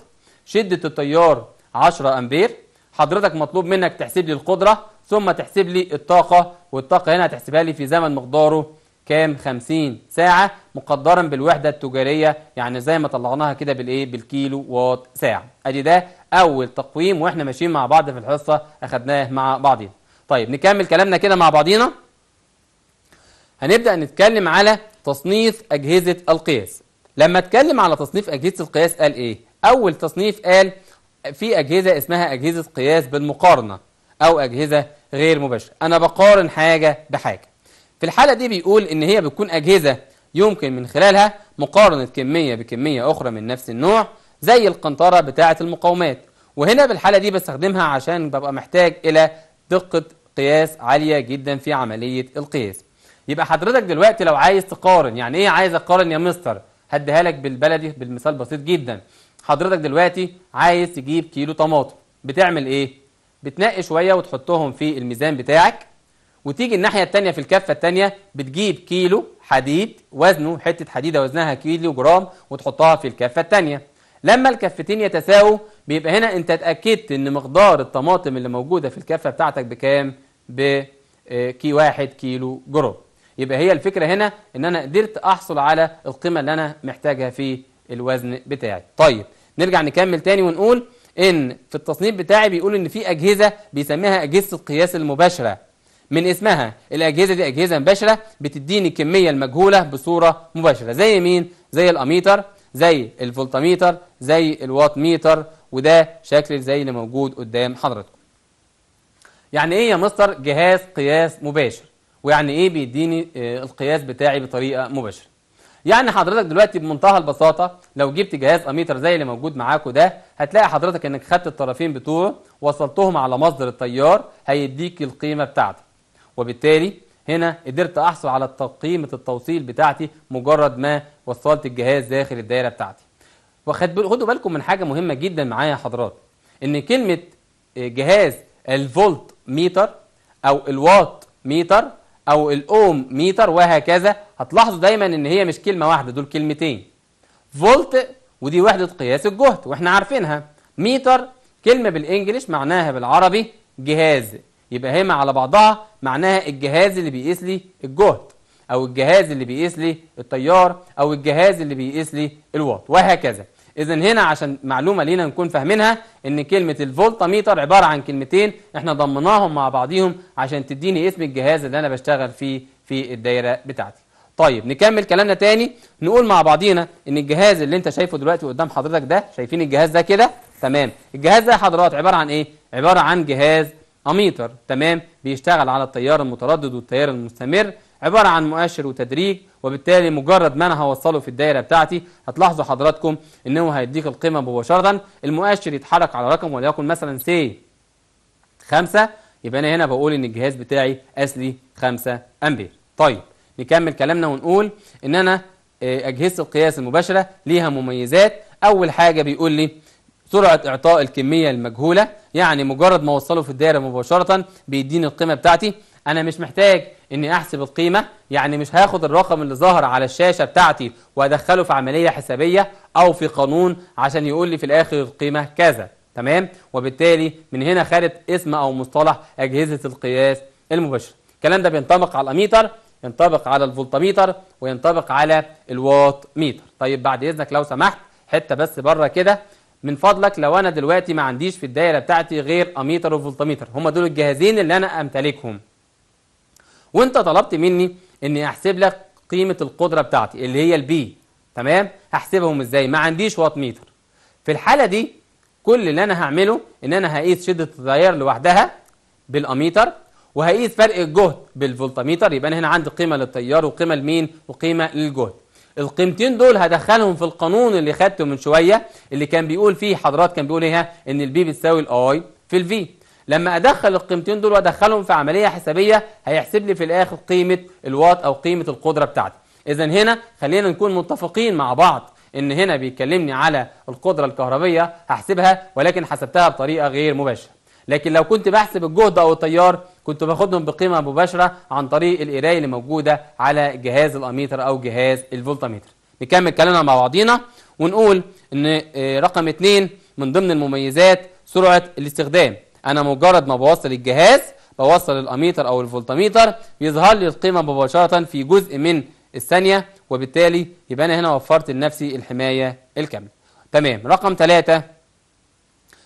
شدة التيار 10 امبير حضرتك مطلوب منك تحسب لي القدرة ثم تحسب لي الطاقة والطاقة هنا هتحسبها لي في زمن مقداره كام 50 ساعة مقدرا بالوحدة التجارية يعني زي ما طلعناها كده بالايه بالكيلو وات ساعة ادي ده اول تقويم واحنا ماشيين مع بعض في الحصة اخدناه مع بعضنا طيب نكمل كلامنا كده مع بعضينا هنبدأ نتكلم على تصنيف أجهزة القياس لما اتكلم على تصنيف أجهزة القياس قال إيه؟ أول تصنيف قال في أجهزة اسمها أجهزة قياس بالمقارنة أو أجهزة غير مباشرة أنا بقارن حاجة بحاجة في الحالة دي بيقول إن هي بتكون أجهزة يمكن من خلالها مقارنة كمية بكمية أخرى من نفس النوع زي القنطرة بتاعة المقاومات وهنا بالحالة دي بستخدمها عشان ببقى محتاج إلى دقة قياس عالية جدا في عملية القياس يبقى حضرتك دلوقتي لو عايز تقارن يعني ايه عايز اقارن يا مستر هديها لك بالبلدي بالمثال بسيط جدا حضرتك دلوقتي عايز تجيب كيلو طماطم بتعمل ايه بتنقي شويه وتحطهم في الميزان بتاعك وتيجي الناحيه الثانيه في الكفه الثانيه بتجيب كيلو حديد وزنه حته حديده وزنها كيلو جرام وتحطها في الكفه الثانيه لما الكفتين يتساووا بيبقى هنا انت اتاكدت ان مقدار الطماطم اللي موجوده في الكفه بتاعتك بكام آه، كي واحد كيلو جرام يبقى هي الفكرة هنا ان انا قدرت احصل على القيمة اللي انا محتاجها في الوزن بتاعي طيب نرجع نكمل تاني ونقول ان في التصنيف بتاعي بيقول ان في اجهزة بيسميها اجهزة القياس المباشرة من اسمها الاجهزة دي اجهزة مباشرة بتديني الكمية المجهولة بصورة مباشرة زي مين؟ زي الاميتر زي الفولتميتر زي الوات ميتر وده شكل زي اللي موجود قدام حضراتكم يعني ايه يا مستر جهاز قياس مباشر ويعني ايه بيديني آه، القياس بتاعي بطريقه مباشره يعني حضرتك دلوقتي بمنتهى البساطه لو جبت جهاز اميتر زي اللي موجود معاكم ده هتلاقي حضرتك انك خدت الطرفين بتوعه وصلتهم على مصدر التيار هيديك القيمه بتاعته وبالتالي هنا قدرت احصل على قيمه التوصيل بتاعتي مجرد ما وصلت الجهاز داخل الدايره بتاعتي وخدوا خدوا بالكم من حاجه مهمه جدا معايا يا حضرات ان كلمه آه، جهاز الفولت ميتر او الوات ميتر أو الأوم متر وهكذا هتلاحظوا دايما إن هي مش كلمة واحدة دول كلمتين فولت ودي وحدة قياس الجهد وإحنا عارفينها متر كلمة بالانجلش معناها بالعربي جهاز يبقى هما على بعضها معناها الجهاز اللي بيقيس لي الجهد أو الجهاز اللي بيقيس لي التيار أو الجهاز اللي بيقيس لي الواط وهكذا إذا هنا عشان معلومة لينا نكون فاهمينها إن كلمة ميتر عبارة عن كلمتين إحنا ضمناهم مع بعضيهم عشان تديني اسم الجهاز اللي أنا بشتغل فيه في الدايرة بتاعتي طيب نكمل كلامنا تاني نقول مع بعضينا ان الجهاز اللي انت شايفه دلوقتي قدام حضرتك ده شايفين الجهاز ده كده تمام الجهاز ده يا حضرات عباره عن ايه عباره عن جهاز اميتر تمام بيشتغل على التيار المتردد والتيار المستمر عبارة عن مؤشر وتدريج وبالتالي مجرد ما انا هوصله في الدايرة بتاعتي هتلاحظوا حضراتكم ان هو هيديك القيمة مباشرة المؤشر يتحرك على رقم وليكن مثلا سي 5 يبقى انا هنا بقول ان الجهاز بتاعي اسلي 5 امبير طيب نكمل كلامنا ونقول ان انا آه، اجهزة القياس المباشرة ليها مميزات اول حاجة بيقول لي سرعة إعطاء الكمية المجهولة يعني مجرد ما أوصله في الدائرة مباشرة بيديني القيمة بتاعتي أنا مش محتاج إني أحسب القيمة يعني مش هاخد الرقم اللي ظاهر على الشاشة بتاعتي وأدخله في عملية حسابية أو في قانون عشان يقول لي في الآخر القيمة كذا تمام وبالتالي من هنا خدت اسم أو مصطلح أجهزة القياس المباشرة الكلام ده بينطبق على الأميتر ينطبق على الفولتميتر وينطبق على الواط ميتر طيب بعد إذنك لو سمحت حتة بس بره كده من فضلك لو انا دلوقتي ما عنديش في الدايره بتاعتي غير اميتر وفولتميتر هم دول الجهازين اللي انا امتلكهم وانت طلبت مني اني احسب لك قيمه القدره بتاعتي اللي هي البي تمام هحسبهم ازاي ما عنديش واط ميتر في الحاله دي كل اللي انا هعمله ان انا هقيس شده التيار لوحدها بالاميتر وهقيس فرق الجهد بالفولتاميتر يبقى انا هنا عندي قيمه للتيار وقيمه لمين وقيمه للجهد القيمتين دول هدخلهم في القانون اللي خدته من شويه اللي كان بيقول فيه حضرات كان بيقول ايه ان البي بتساوي الاي في الفي لما أدخل القيمتين دول وأدخلهم في عملية حسابية هيحسب لي في الآخر قيمة الوات أو قيمة القدرة بتاعتي إذا هنا خلينا نكون متفقين مع بعض إن هنا بيكلمني على القدرة الكهربية هحسبها ولكن حسبتها بطريقة غير مباشرة لكن لو كنت بحسب الجهد أو التيار كنت باخدهم بقيمة مباشرة عن طريق القراية اللي موجودة على جهاز الأميتر أو جهاز الفولتاميتر نكمل كلامنا مع بعضينا ونقول إن آه، رقم اثنين من ضمن المميزات سرعة الاستخدام انا مجرد ما بوصل الجهاز بوصل الاميتر او الفولتميتر بيظهر لي القيمه مباشره في جزء من الثانيه وبالتالي يبقى انا هنا وفرت لنفسي الحمايه الكامله تمام رقم ثلاثة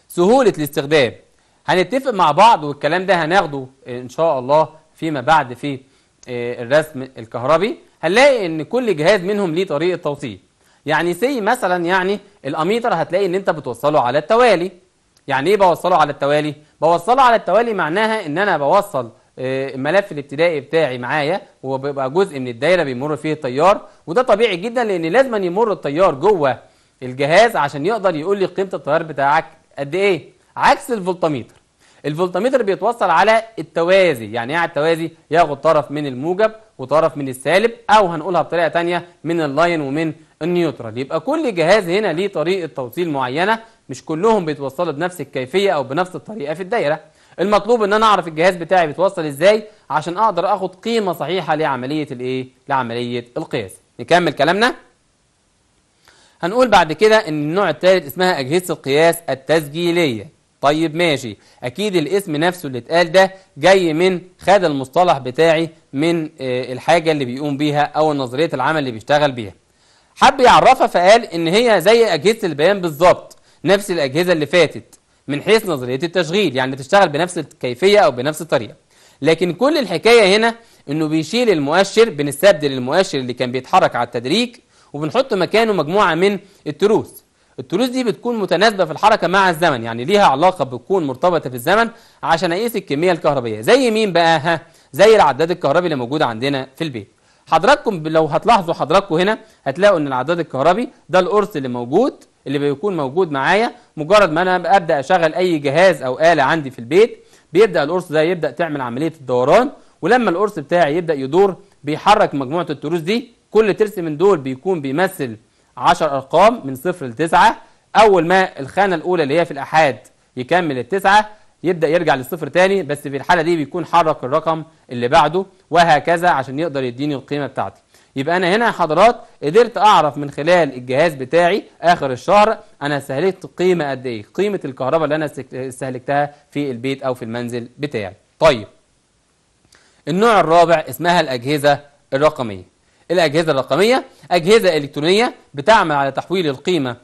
سهوله الاستخدام هنتفق مع بعض والكلام ده هناخده ان شاء الله فيما بعد في آه، الرسم الكهربي هنلاقي ان كل جهاز منهم ليه طريقه توصيل يعني سي مثلا يعني الاميتر هتلاقي ان انت بتوصله على التوالي يعني ايه بوصله على التوالي بوصله على التوالي معناها ان انا بوصل آه، الملف الابتدائي بتاعي معايا وبيبقى جزء من الدايره بيمر فيه التيار وده طبيعي جدا لان لازم يمر التيار جوه الجهاز عشان يقدر يقول لي قيمه التيار بتاعك قد ايه عكس الفولتميتر الفولتميتر بيتوصل على التوازي يعني ايه على التوازي ياخد طرف من الموجب وطرف من السالب او هنقولها بطريقه ثانيه من اللاين ومن النيوترال يبقى كل جهاز هنا ليه طريقه توصيل معينه مش كلهم بيتوصلوا بنفس الكيفية أو بنفس الطريقة في الدايرة المطلوب ان انا اعرف الجهاز بتاعي بيتوصل ازاي عشان اقدر اخد قيمه صحيحه لعمليه الايه لعمليه القياس نكمل كلامنا هنقول بعد كده ان النوع الثالث اسمها اجهزه القياس التسجيليه طيب ماشي اكيد الاسم نفسه اللي اتقال ده جاي من خد المصطلح بتاعي من آه، الحاجه اللي بيقوم بيها او نظريه العمل اللي بيشتغل بيها حب يعرفها فقال ان هي زي اجهزه البيان بالظبط نفس الأجهزة اللي فاتت من حيث نظرية التشغيل يعني تشتغل بنفس الكيفية أو بنفس الطريقة لكن كل الحكاية هنا إنه بيشيل المؤشر بنستبدل المؤشر اللي كان بيتحرك على التدريج وبنحط مكانه مجموعة من التروس التروس دي بتكون متناسبة في الحركة مع الزمن يعني ليها علاقة بتكون مرتبطة في الزمن عشان أقيس الكمية الكهربية زي مين بقى ها زي العداد الكهربي اللي موجود عندنا في البيت حضراتكم لو هتلاحظوا حضراتكم هنا هتلاقوا ان العداد الكهربي ده القرص اللي موجود اللي بيكون موجود معايا مجرد ما انا ابدا اشغل اي جهاز او اله عندي في البيت بيبدا القرص ده يبدا تعمل عمليه الدوران ولما القرص بتاعي يبدا يدور بيحرك مجموعه التروس دي كل ترس من دول بيكون بيمثل 10 ارقام من صفر لتسعة اول ما الخانه الاولى اللي هي في الاحاد يكمل التسعة يبدا يرجع للصفر تاني بس في الحاله دي بيكون حرك الرقم اللي بعده وهكذا عشان يقدر يديني القيمه بتاعتي يبقى أنا هنا يا حضرات قدرت أعرف من خلال الجهاز بتاعي آخر الشهر أنا استهلكت قيمة قد إيه قيمة الكهرباء اللي أنا استهلكتها في البيت أو في المنزل بتاعي طيب النوع الرابع اسمها الأجهزة الرقمية الأجهزة الرقمية أجهزة إلكترونية بتعمل على تحويل القيمة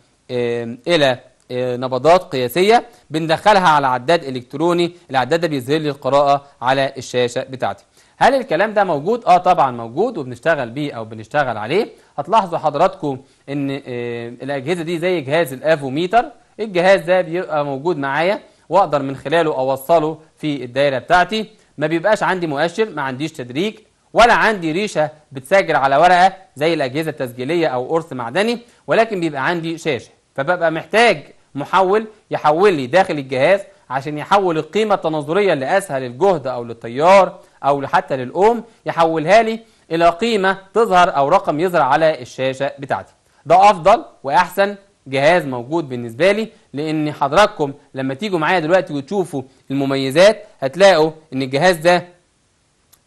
إلى آه، نبضات قياسية بندخلها على عداد إلكتروني العداد ده بيظهر لي القراءة على الشاشة بتاعتي هل الكلام ده موجود؟ اه طبعا موجود وبنشتغل بيه او بنشتغل عليه هتلاحظوا حضراتكم ان آه، الاجهزه دي زي جهاز الافوميتر الجهاز ده بيبقى موجود معايا واقدر من خلاله اوصله في الدايره بتاعتي ما بيبقاش عندي مؤشر ما عنديش تدريج ولا عندي ريشه بتسجل على ورقه زي الاجهزه التسجيليه او قرص معدني ولكن بيبقى عندي شاشه فببقى محتاج محول يحول لي داخل الجهاز عشان يحول القيمه التناظريه اسهل الجهد او للتيار أو حتى للأوم يحولها لي إلى قيمة تظهر أو رقم يظهر على الشاشة بتاعتي ده أفضل وأحسن جهاز موجود بالنسبة لي لأن حضراتكم لما تيجوا معايا دلوقتي وتشوفوا المميزات هتلاقوا إن الجهاز ده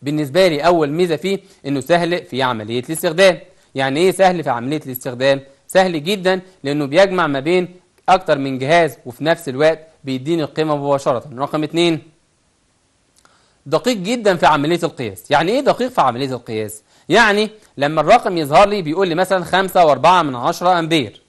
بالنسبة لي أول ميزة فيه إنه سهل في عملية الاستخدام يعني إيه سهل في عملية الاستخدام؟ سهل جدا لأنه بيجمع ما بين أكتر من جهاز وفي نفس الوقت بيديني القيمة مباشرة رقم اتنين دقيق جدا في عملية القياس يعني ايه دقيق في عملية القياس يعني لما الرقم يظهر لي بيقول لي مثلا 5 و4 من 10 أمبير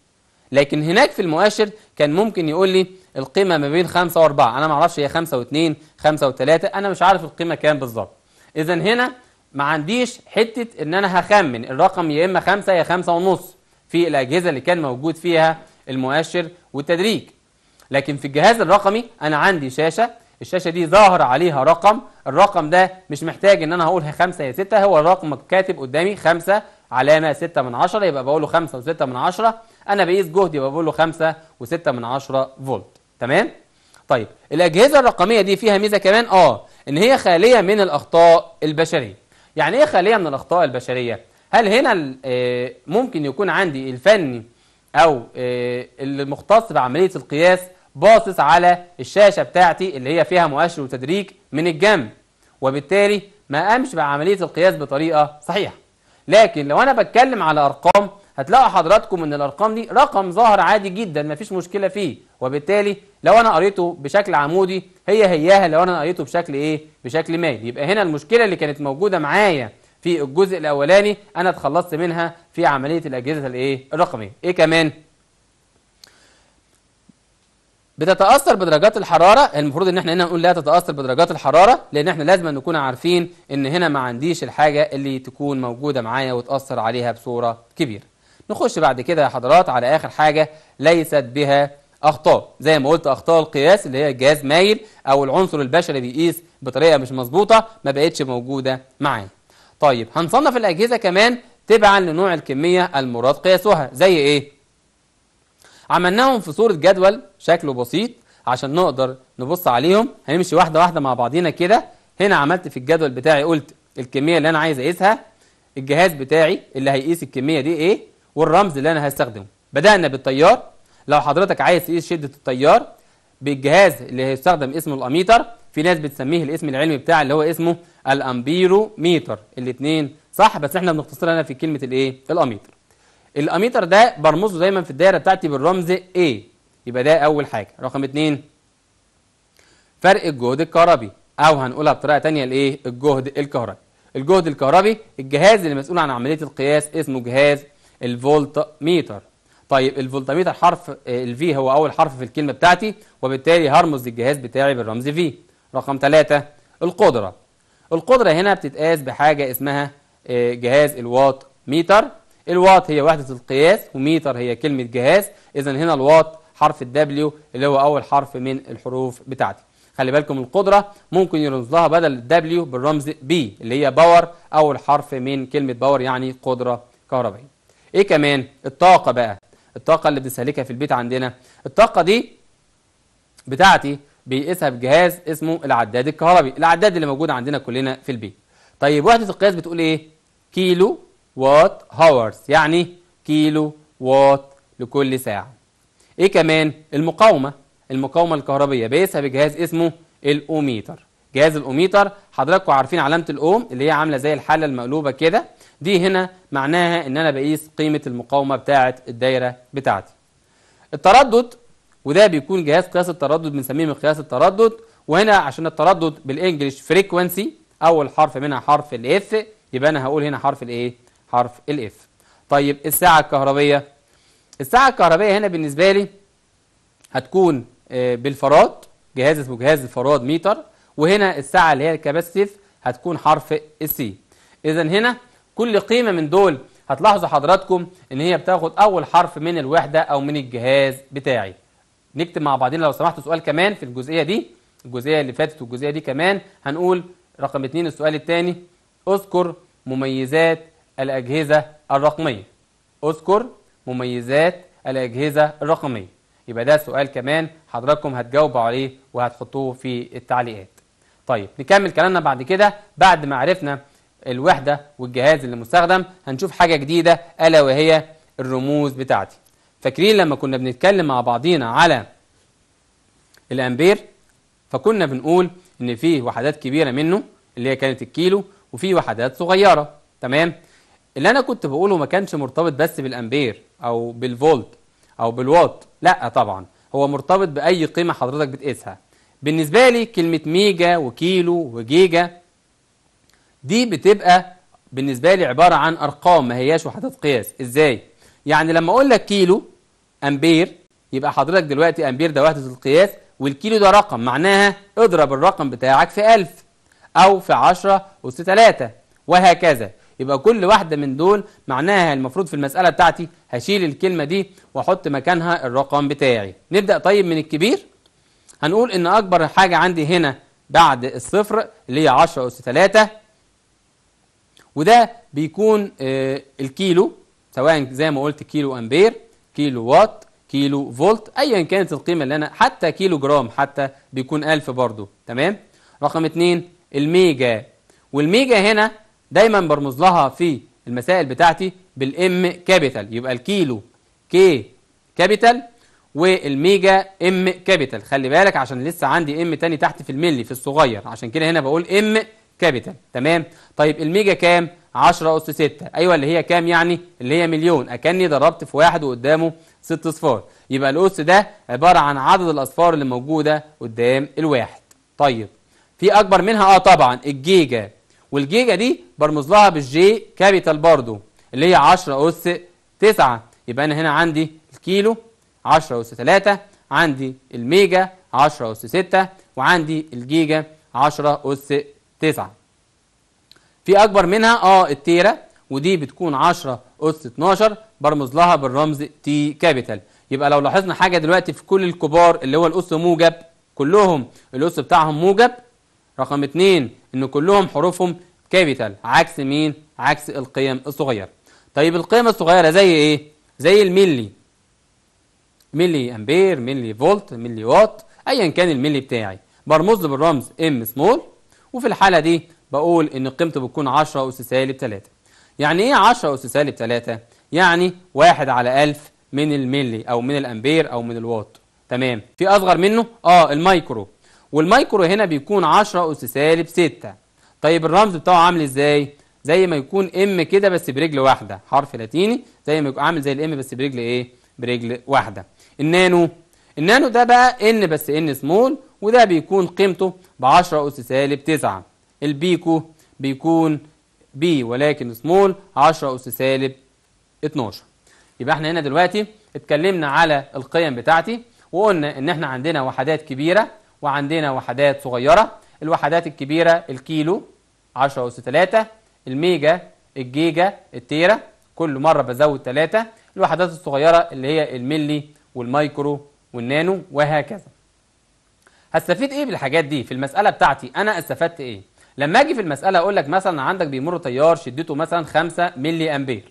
لكن هناك في المؤشر كان ممكن يقول لي القيمة ما بين 5 و4 أنا ما اعرفش هي 5 و2 5 و3 أنا مش عارف القيمة كام بالظبط إذا هنا ما عنديش حتة إن أنا هخمن الرقم يا إما 5 يا 5 ونص في الأجهزة اللي كان موجود فيها المؤشر والتدريج لكن في الجهاز الرقمي أنا عندي شاشة الشاشة دي ظاهر عليها رقم الرقم ده مش محتاج ان انا هقولها خمسة يا ستة هو الرقم كاتب قدامي خمسة علامة ستة من عشرة يبقى بقول له خمسة وستة من عشرة انا بقيس جهدي يبقى له خمسة وستة من عشرة فولت تمام؟ طيب الاجهزة الرقمية دي فيها ميزة كمان اه ان هي خالية من الاخطاء البشرية يعني ايه خالية من الاخطاء البشرية؟ هل هنا آه، ممكن يكون عندي الفني او آه، المختص بعملية القياس باصص على الشاشة بتاعتي اللي هي فيها مؤشر وتدريج من الجنب وبالتالي ما قامش بعملية القياس بطريقة صحيحة لكن لو أنا بتكلم على أرقام هتلاقوا حضراتكم ان الارقام دي رقم ظاهر عادي جدا ما فيش مشكله فيه وبالتالي لو انا قريته بشكل عمودي هي هياها لو انا قريته بشكل ايه بشكل مائل يبقى هنا المشكله اللي كانت موجوده معايا في الجزء الاولاني انا اتخلصت منها في عمليه الاجهزه الايه الرقميه ايه كمان بتتاثر بدرجات الحراره المفروض ان احنا هنا نقول لا تتاثر بدرجات الحراره لان احنا لازم نكون عارفين ان هنا ما عنديش الحاجه اللي تكون موجوده معايا وتاثر عليها بصوره كبيره نخش بعد كده يا حضرات على اخر حاجه ليست بها اخطاء زي ما قلت اخطاء القياس اللي هي الجهاز مايل او العنصر البشري بيقيس بطريقه مش مظبوطه ما بقتش موجوده معايا طيب هنصنف الاجهزه كمان تبعا لنوع الكميه المراد قياسها زي ايه عملناهم في صورة جدول شكله بسيط عشان نقدر نبص عليهم هنمشي واحدة واحدة مع بعضينا كده هنا عملت في الجدول بتاعي قلت الكمية اللي أنا عايز أقيسها الجهاز بتاعي اللي هيقيس الكمية دي إيه والرمز اللي أنا هستخدمه بدأنا بالتيار لو حضرتك عايز تقيس شدة التيار بالجهاز اللي هيستخدم اسمه الأميتر في ناس بتسميه الاسم العلمي بتاع اللي هو اسمه الأمبيروميتر الاثنين صح بس احنا بنختصرها هنا في كلمة الإيه الأميتر الاميتر ده برمزه دايما في الدايره بتاعتي بالرمز A يبقى ده اول حاجه رقم اتنين فرق الجهد الكهربي او هنقولها بطريقه ثانيه الايه الجهد الكهربي الجهد الكهربي الجهاز اللي مسؤول عن عمليه القياس اسمه جهاز الفولتميتر طيب الفولتميتر حرف آه، الفي هو اول حرف في الكلمه بتاعتي وبالتالي هرمز للجهاز بتاعي بالرمز في رقم تلاته القدره القدره هنا بتتقاس بحاجه اسمها آه، جهاز الواط ميتر الواط هي وحدة القياس وميتر هي كلمة جهاز إذا هنا الواط حرف الدبليو اللي هو أول حرف من الحروف بتاعتي خلي بالكم القدرة ممكن يرمز لها بدل الدبليو بالرمز بي اللي هي باور أول حرف من كلمة باور يعني قدرة كهربائية إيه كمان الطاقة بقى الطاقة اللي بنستهلكها في البيت عندنا الطاقة دي بتاعتي بيقيسها بجهاز اسمه العداد الكهربي العداد اللي موجود عندنا كلنا في البيت طيب وحدة القياس بتقول إيه كيلو وات هاورز يعني كيلو وات لكل ساعة ايه كمان المقاومة المقاومة الكهربية بيسها بجهاز اسمه الاوميتر جهاز الاوميتر حضراتكم عارفين علامة الاوم اللي هي عاملة زي الحالة المقلوبة كده دي هنا معناها ان انا بقيس قيمة المقاومة بتاعة الدايرة بتاعتي التردد وده بيكون جهاز قياس التردد بنسميه مقياس التردد وهنا عشان التردد بالانجلش فريكوانسي اول حرف منها حرف الاف يبقى انا هقول هنا حرف الايه حرف الاف طيب الساعة الكهربية الساعة الكهربية هنا بالنسبة لي هتكون آه، بالفراد جهاز اسمه جهاز الفراد ميتر وهنا الساعة اللي هي الكباسيتيف هتكون حرف السي إذا هنا كل قيمة من دول هتلاحظوا حضراتكم إن هي بتاخد أول حرف من الوحدة أو من الجهاز بتاعي نكتب مع بعضنا لو سمحتوا سؤال كمان في الجزئية دي الجزئية اللي فاتت والجزئية دي كمان هنقول رقم اتنين السؤال الثاني اذكر مميزات الأجهزة الرقمية أذكر مميزات الأجهزة الرقمية يبقى ده سؤال كمان حضراتكم هتجاوبوا عليه وهتحطوه في التعليقات طيب نكمل كلامنا بعد كده بعد ما عرفنا الوحدة والجهاز اللي مستخدم هنشوف حاجة جديدة ألا وهي الرموز بتاعتي فاكرين لما كنا بنتكلم مع بعضينا على الأمبير فكنا بنقول إن فيه وحدات كبيرة منه اللي هي كانت الكيلو وفيه وحدات صغيرة تمام اللي أنا كنت بقوله ما كانش مرتبط بس بالأمبير أو بالفولت أو بالواط لا طبعا هو مرتبط بأي قيمة حضرتك بتقيسها بالنسبة لي كلمة ميجا وكيلو وجيجا دي بتبقى بالنسبة لي عبارة عن أرقام ما هياش وحدات قياس إزاي؟ يعني لما أقول لك كيلو أمبير يبقى حضرتك دلوقتي أمبير ده وحدة القياس والكيلو ده رقم معناها اضرب الرقم بتاعك في 1000 أو في 10 أس 3 وهكذا يبقى كل واحدة من دول معناها المفروض في المسألة بتاعتي هشيل الكلمة دي واحط مكانها الرقم بتاعي نبدأ طيب من الكبير هنقول ان اكبر حاجة عندي هنا بعد الصفر اللي هي 10 أس 3 وده بيكون آه، الكيلو سواء زي ما قلت كيلو أمبير كيلو وات كيلو فولت ايا كانت القيمه اللي انا حتى كيلو جرام حتى بيكون 1000 برضه تمام رقم 2 الميجا والميجا هنا دايما برمز لها في المسائل بتاعتي بالام كابيتال يبقى الكيلو كي كابيتال والميجا ام كابيتال خلي بالك عشان لسه عندي ام تاني تحت في الملي في الصغير عشان كده هنا بقول ام كابيتال تمام طيب الميجا كام 10 اس 6 ايوه اللي هي كام يعني اللي هي مليون اكني ضربت في واحد وقدامه ست اصفار يبقى الاس ده عباره عن عدد الاصفار اللي موجوده قدام الواحد طيب في اكبر منها اه طبعا الجيجا والجيجا دي برمز لها بالجي كابيتال برضو اللي هي 10 أس 9 يبقى أنا هنا عندي الكيلو 10 أس 3 عندي الميجا 10 أس 6 وعندي الجيجا 10 أس 9 في أكبر منها اه التيرا ودي بتكون 10 أس 12 برمز لها بالرمز تي كابيتال يبقى لو لاحظنا حاجة دلوقتي في كل الكبار اللي هو الأس موجب كلهم الأس بتاعهم موجب رقم 2 ان كلهم حروفهم كابيتال عكس مين عكس القيم الصغيره طيب القيم الصغيره زي ايه زي الملي ملي امبير ملي فولت ملي وات ايا كان الملي بتاعي برمز له بالرمز ام سمول وفي الحاله دي بقول ان قيمته بتكون 10 اس سالب 3 يعني ايه 10 اس سالب 3 يعني 1 على 1000 من الملي او من الامبير او من الوات تمام في اصغر منه اه المايكرو والمايكرو هنا بيكون 10 أس سالب 6 طيب الرمز بتاعه عامل إزاي؟ زي ما يكون ام كده بس برجل واحدة حرف لاتيني زي ما يكون عامل زي الام بس برجل ايه؟ برجل واحدة النانو النانو ده بقى ان بس ان سمول وده بيكون قيمته ب 10 أس سالب 9 البيكو بيكون بي ولكن سمول 10 أس سالب 12 يبقى احنا هنا دلوقتي اتكلمنا على القيم بتاعتي وقلنا ان احنا عندنا وحدات كبيرة وعندنا وحدات صغيرة الوحدات الكبيرة الكيلو 10 أس 3 الميجا الجيجا التيرا كل مرة بزود 3 الوحدات الصغيرة اللي هي الملي والمايكرو والنانو وهكذا هستفيد ايه بالحاجات دي في المسألة بتاعتي انا استفدت ايه لما اجي في المسألة اقول لك مثلا عندك بيمر تيار شدته مثلا 5 ملي امبير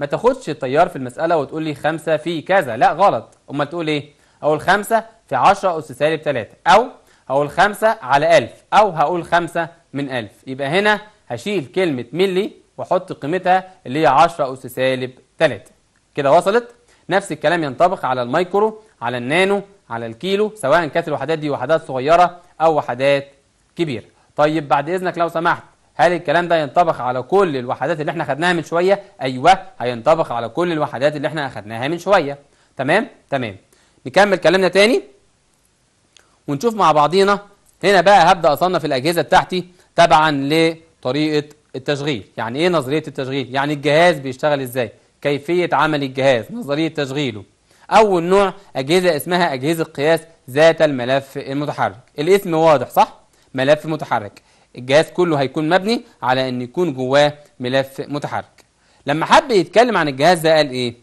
ما تاخدش التيار في المسألة وتقول لي 5 في كذا لا غلط امال تقول ايه هقول 5 في 10 أس سالب 3 أو هقول 5 على 1000 أو هقول 5 من 1000 يبقى هنا هشيل كلمة ملي وأحط قيمتها اللي هي 10 أس سالب 3 كده وصلت نفس الكلام ينطبق على المايكرو على النانو على الكيلو سواء كانت الوحدات دي وحدات صغيرة أو وحدات كبيرة طيب بعد إذنك لو سمحت هل الكلام ده ينطبق على كل الوحدات اللي احنا خدناها من شوية؟ أيوه هينطبق على كل الوحدات اللي احنا أخدناها من شوية تمام؟ تمام نكمل كلامنا تاني ونشوف مع بعضينا هنا بقى هبدأ أصنف الأجهزة بتاعتي تبعا لطريقة التشغيل يعني إيه نظرية التشغيل؟ يعني الجهاز بيشتغل إزاي؟ كيفية عمل الجهاز نظرية تشغيله أول نوع أجهزة اسمها أجهزة قياس ذات الملف المتحرك الاسم واضح صح؟ ملف متحرك الجهاز كله هيكون مبني على أن يكون جواه ملف متحرك لما حب يتكلم عن الجهاز ده قال إيه؟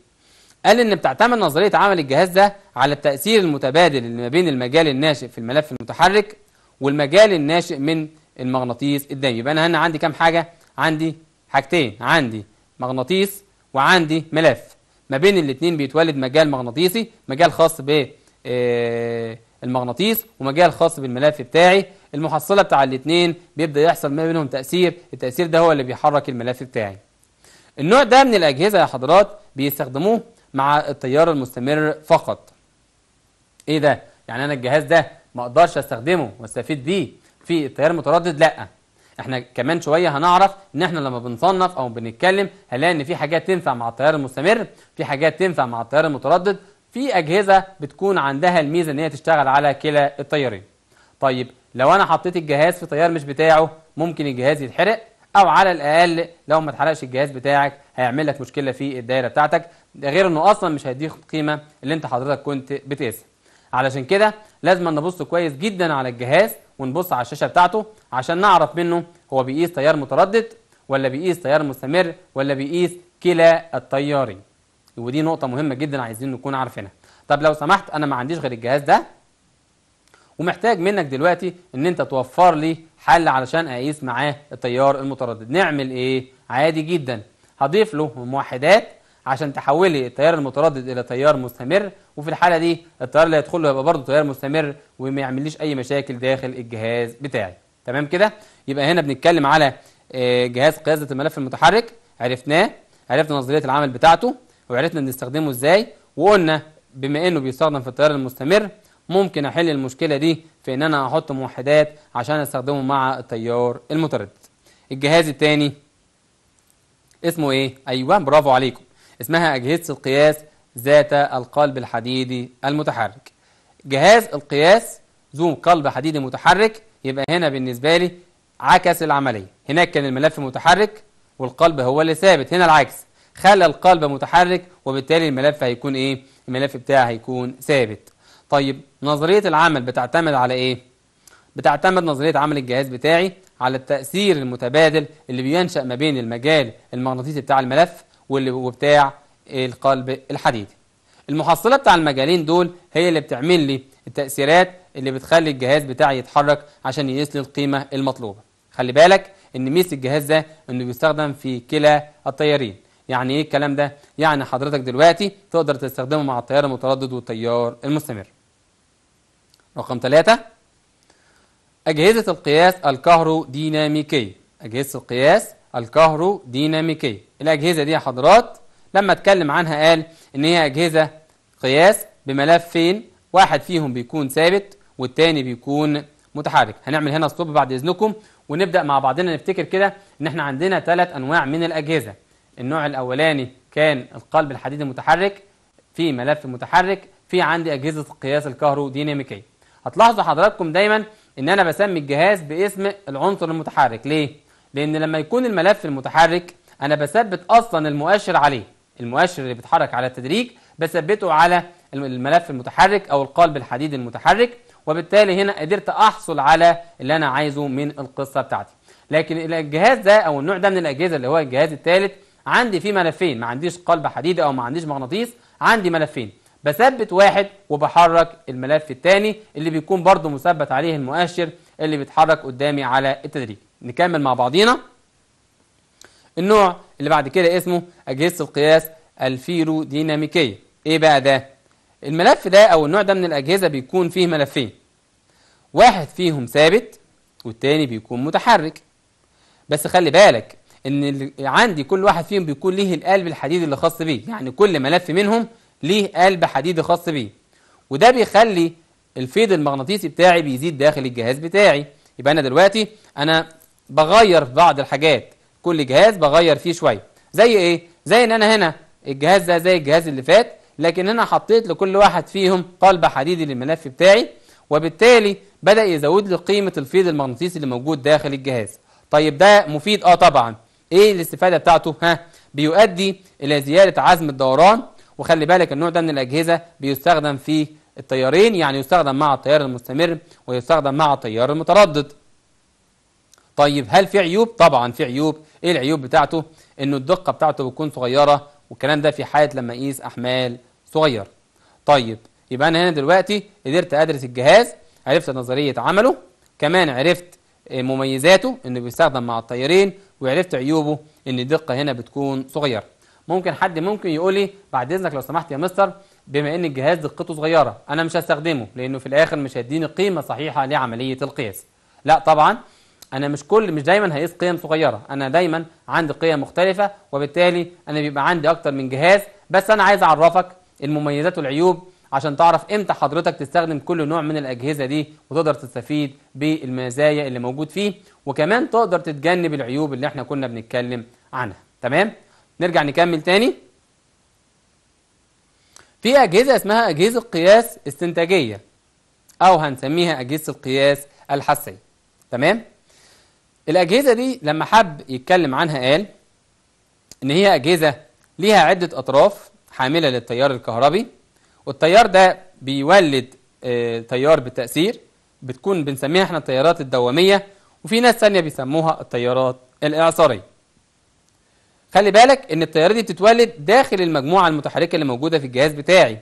قال إن بتعتمد نظرية عمل الجهاز ده على التأثير المتبادل اللي ما بين المجال الناشئ في الملف المتحرك والمجال الناشئ من المغناطيس الدايم يبقى أنا هنا عندي كام حاجة؟ عندي حاجتين عندي مغناطيس وعندي ملف ما بين الاثنين بيتولد مجال مغناطيسي مجال خاص ب آه، المغناطيس ومجال خاص بالملف بتاعي المحصلة بتاع الاثنين بيبدأ يحصل ما بينهم تأثير التأثير ده هو اللي بيحرك الملف بتاعي النوع ده من الأجهزة يا حضرات بيستخدموه مع التيار المستمر فقط ايه ده يعني انا الجهاز ده ما اقدرش استخدمه واستفيد بيه في التيار المتردد لا احنا كمان شويه هنعرف ان احنا لما بنصنف او بنتكلم هنلاقي ان في حاجات تنفع مع التيار المستمر في حاجات تنفع مع التيار المتردد في اجهزه بتكون عندها الميزه ان هي تشتغل على كلا التيارين طيب لو انا حطيت الجهاز في تيار مش بتاعه ممكن الجهاز يتحرق او على الاقل لو ما اتحرقش الجهاز بتاعك هيعمل لك مشكله في الدايره بتاعتك ده غير انه اصلا مش هيديك القيمه اللي انت حضرتك كنت بتقيسها علشان كده لازم نبص كويس جدا على الجهاز ونبص على الشاشه بتاعته عشان نعرف منه هو بيقيس تيار متردد ولا بيقيس تيار مستمر ولا بيقيس كلا التيارين ودي نقطه مهمه جدا عايزين نكون عارفينها طب لو سمحت انا ما عنديش غير الجهاز ده ومحتاج منك دلوقتي ان انت توفر لي حل علشان اقيس معاه التيار المتردد نعمل ايه عادي جدا هضيف له موحدات عشان تحولي التيار المتردد الى تيار مستمر وفي الحاله دي التيار اللي هيدخله هيبقى برضه تيار مستمر وما يعمليش اي مشاكل داخل الجهاز بتاعي تمام كده يبقى هنا بنتكلم على آه، جهاز قياسه الملف المتحرك عرفناه عرفنا نظريه العمل بتاعته وعرفنا بنستخدمه ازاي وقلنا بما انه بيستخدم في التيار المستمر ممكن أحل المشكلة دي في إن أنا أحط موحدات عشان أستخدمه مع التيار المتردد الجهاز التاني اسمه إيه؟ أيوه برافو عليكم اسمها أجهزة القياس ذات القلب الحديدي المتحرك جهاز القياس ذو قلب حديدي متحرك يبقى هنا بالنسبة لي عكس العملية هناك كان الملف متحرك والقلب هو اللي ثابت هنا العكس خلى القلب متحرك وبالتالي الملف هيكون ايه الملف بتاعه هيكون ثابت طيب نظرية العمل بتعتمد على إيه؟ بتعتمد نظرية عمل الجهاز بتاعي على التأثير المتبادل اللي بينشأ ما بين المجال المغناطيسي بتاع الملف واللي وبتاع القلب الحديدي المحصلة بتاع المجالين دول هي اللي بتعمل لي التأثيرات اللي بتخلي الجهاز بتاعي يتحرك عشان يقيس لي القيمة المطلوبة خلي بالك ان ميزة الجهاز ده انه بيستخدم في كلا الطيارين. يعني ايه الكلام ده؟ يعني حضرتك دلوقتي تقدر تستخدمه مع التيار المتردد والتيار المستمر رقم ثلاثة أجهزة القياس الكهروديناميكية أجهزة القياس الكهروديناميكية الأجهزة دي يا حضرات لما اتكلم عنها قال إن هي أجهزة قياس بملفين واحد فيهم بيكون ثابت والتاني بيكون متحرك هنعمل هنا ستوب بعد إذنكم ونبدأ مع بعضنا نفتكر كده إن إحنا عندنا ثلاث أنواع من الأجهزة النوع الأولاني كان القلب الحديدي المتحرك في ملف متحرك في عندي أجهزة القياس الكهروديناميكية هتلاحظوا حضراتكم دايما ان انا بسمي الجهاز باسم العنصر المتحرك ليه لان لما يكون الملف المتحرك انا بثبت اصلا المؤشر عليه المؤشر اللي بيتحرك على التدريج بثبته على الملف المتحرك او القالب الحديدي المتحرك وبالتالي هنا قدرت احصل على اللي انا عايزه من القصه بتاعتي لكن الجهاز ده او النوع ده من الاجهزه اللي هو الجهاز الثالث عندي فيه ملفين ما عنديش قلب حديدي او ما عنديش مغناطيس عندي ملفين بثبت واحد وبحرك الملف الثاني اللي بيكون برضو مثبت عليه المؤشر اللي بيتحرك قدامي على التدريج نكمل مع بعضينا النوع اللي بعد كده اسمه أجهزة القياس الفيروديناميكية إيه بقى ده؟ الملف ده أو النوع ده من الأجهزة بيكون فيه ملفين واحد فيهم ثابت والتاني بيكون متحرك بس خلي بالك ان عندي كل واحد فيهم بيكون ليه القلب الحديد اللي خاص بيه يعني كل ملف منهم ليه قلب حديدي خاص بيه وده بيخلي الفيض المغناطيسي بتاعي بيزيد داخل الجهاز بتاعي يبقى انا دلوقتي انا بغير بعض الحاجات كل جهاز بغير فيه شويه زي ايه زي ان انا هنا الجهاز ده زي الجهاز اللي فات لكن انا حطيت لكل واحد فيهم قلب حديدي للملف بتاعي وبالتالي بدا يزود لي قيمه الفيض المغناطيسي اللي موجود داخل الجهاز طيب ده مفيد اه طبعا ايه الاستفاده بتاعته ها بيؤدي الى زياده عزم الدوران وخلي بالك النوع ده من الأجهزة بيستخدم في التيارين يعني يستخدم مع التيار المستمر ويستخدم مع التيار المتردد طيب هل في عيوب؟ طبعا في عيوب ايه العيوب بتاعته؟ انه الدقة بتاعته بتكون صغيرة والكلام ده في حالة لما اقيس احمال صغيرة طيب يبقى انا هنا دلوقتي قدرت ادرس الجهاز عرفت نظرية عمله كمان عرفت آه، مميزاته انه بيستخدم مع التيارين وعرفت عيوبه ان الدقة هنا بتكون صغيرة ممكن حد ممكن يقول لي بعد اذنك لو سمحت يا مستر بما ان الجهاز دقته صغيره انا مش هستخدمه لانه في الاخر مش هيديني قيمه صحيحه لعمليه القياس لا طبعا انا مش كل مش دايما هقيس قيم صغيره انا دايما عندي قيم مختلفه وبالتالي انا بيبقى عندي اكتر من جهاز بس انا عايز اعرفك المميزات والعيوب عشان تعرف امتى حضرتك تستخدم كل نوع من الاجهزه دي وتقدر تستفيد بالمزايا اللي موجود فيه وكمان تقدر تتجنب العيوب اللي احنا كنا بنتكلم عنها تمام نرجع نكمل تاني في أجهزة اسمها أجهزة قياس استنتاجية أو هنسميها أجهزة القياس الحسي تمام الأجهزة دي لما حب يتكلم عنها قال إن هي أجهزة ليها عدة أطراف حاملة للتيار الكهربي والتيار ده بيولد آه، تيار بالتأثير بتكون بنسميها احنا التيارات الدوامية وفي ناس ثانية بيسموها التيارات الإعصارية خلي بالك ان التيارات دي بتتولد داخل المجموعه المتحركه اللي موجوده في الجهاز بتاعي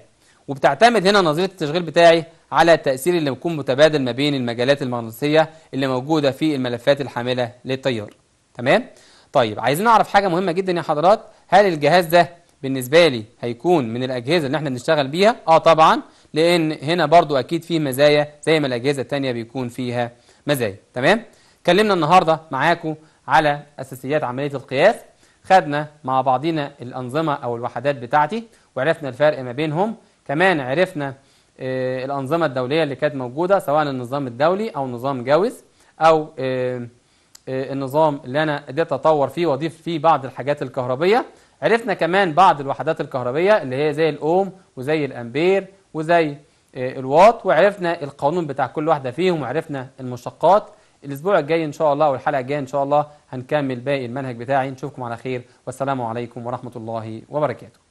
وبتعتمد هنا نظريه التشغيل بتاعي على التاثير اللي بيكون متبادل ما بين المجالات المغناطيسيه اللي موجوده في الملفات الحامله للتيار تمام طيب عايزين نعرف حاجه مهمه جدا يا حضرات هل الجهاز ده بالنسبه لي هيكون من الاجهزه اللي احنا بنشتغل بيها اه طبعا لان هنا برضو اكيد فيه مزايا زي ما الاجهزه الثانيه بيكون فيها مزايا تمام اتكلمنا النهارده معاكم على اساسيات عمليه القياس خدنا مع بعضنا الأنظمة أو الوحدات بتاعتي وعرفنا الفرق ما بينهم كمان عرفنا آه، الأنظمة الدولية اللي كانت موجودة سواء النظام الدولي أو نظام جاوز أو آه، آه، النظام اللي أنا قدرت أطور فيه وأضيف فيه بعض الحاجات الكهربية عرفنا كمان بعض الوحدات الكهربية اللي هي زي الأوم وزي الأمبير وزي الواط وعرفنا القانون بتاع كل واحدة فيهم وعرفنا المشتقات الأسبوع الجاي إن شاء الله والحلقة الجاية إن شاء الله هنكمل باقي المنهج بتاعي نشوفكم على خير والسلام عليكم ورحمة الله وبركاته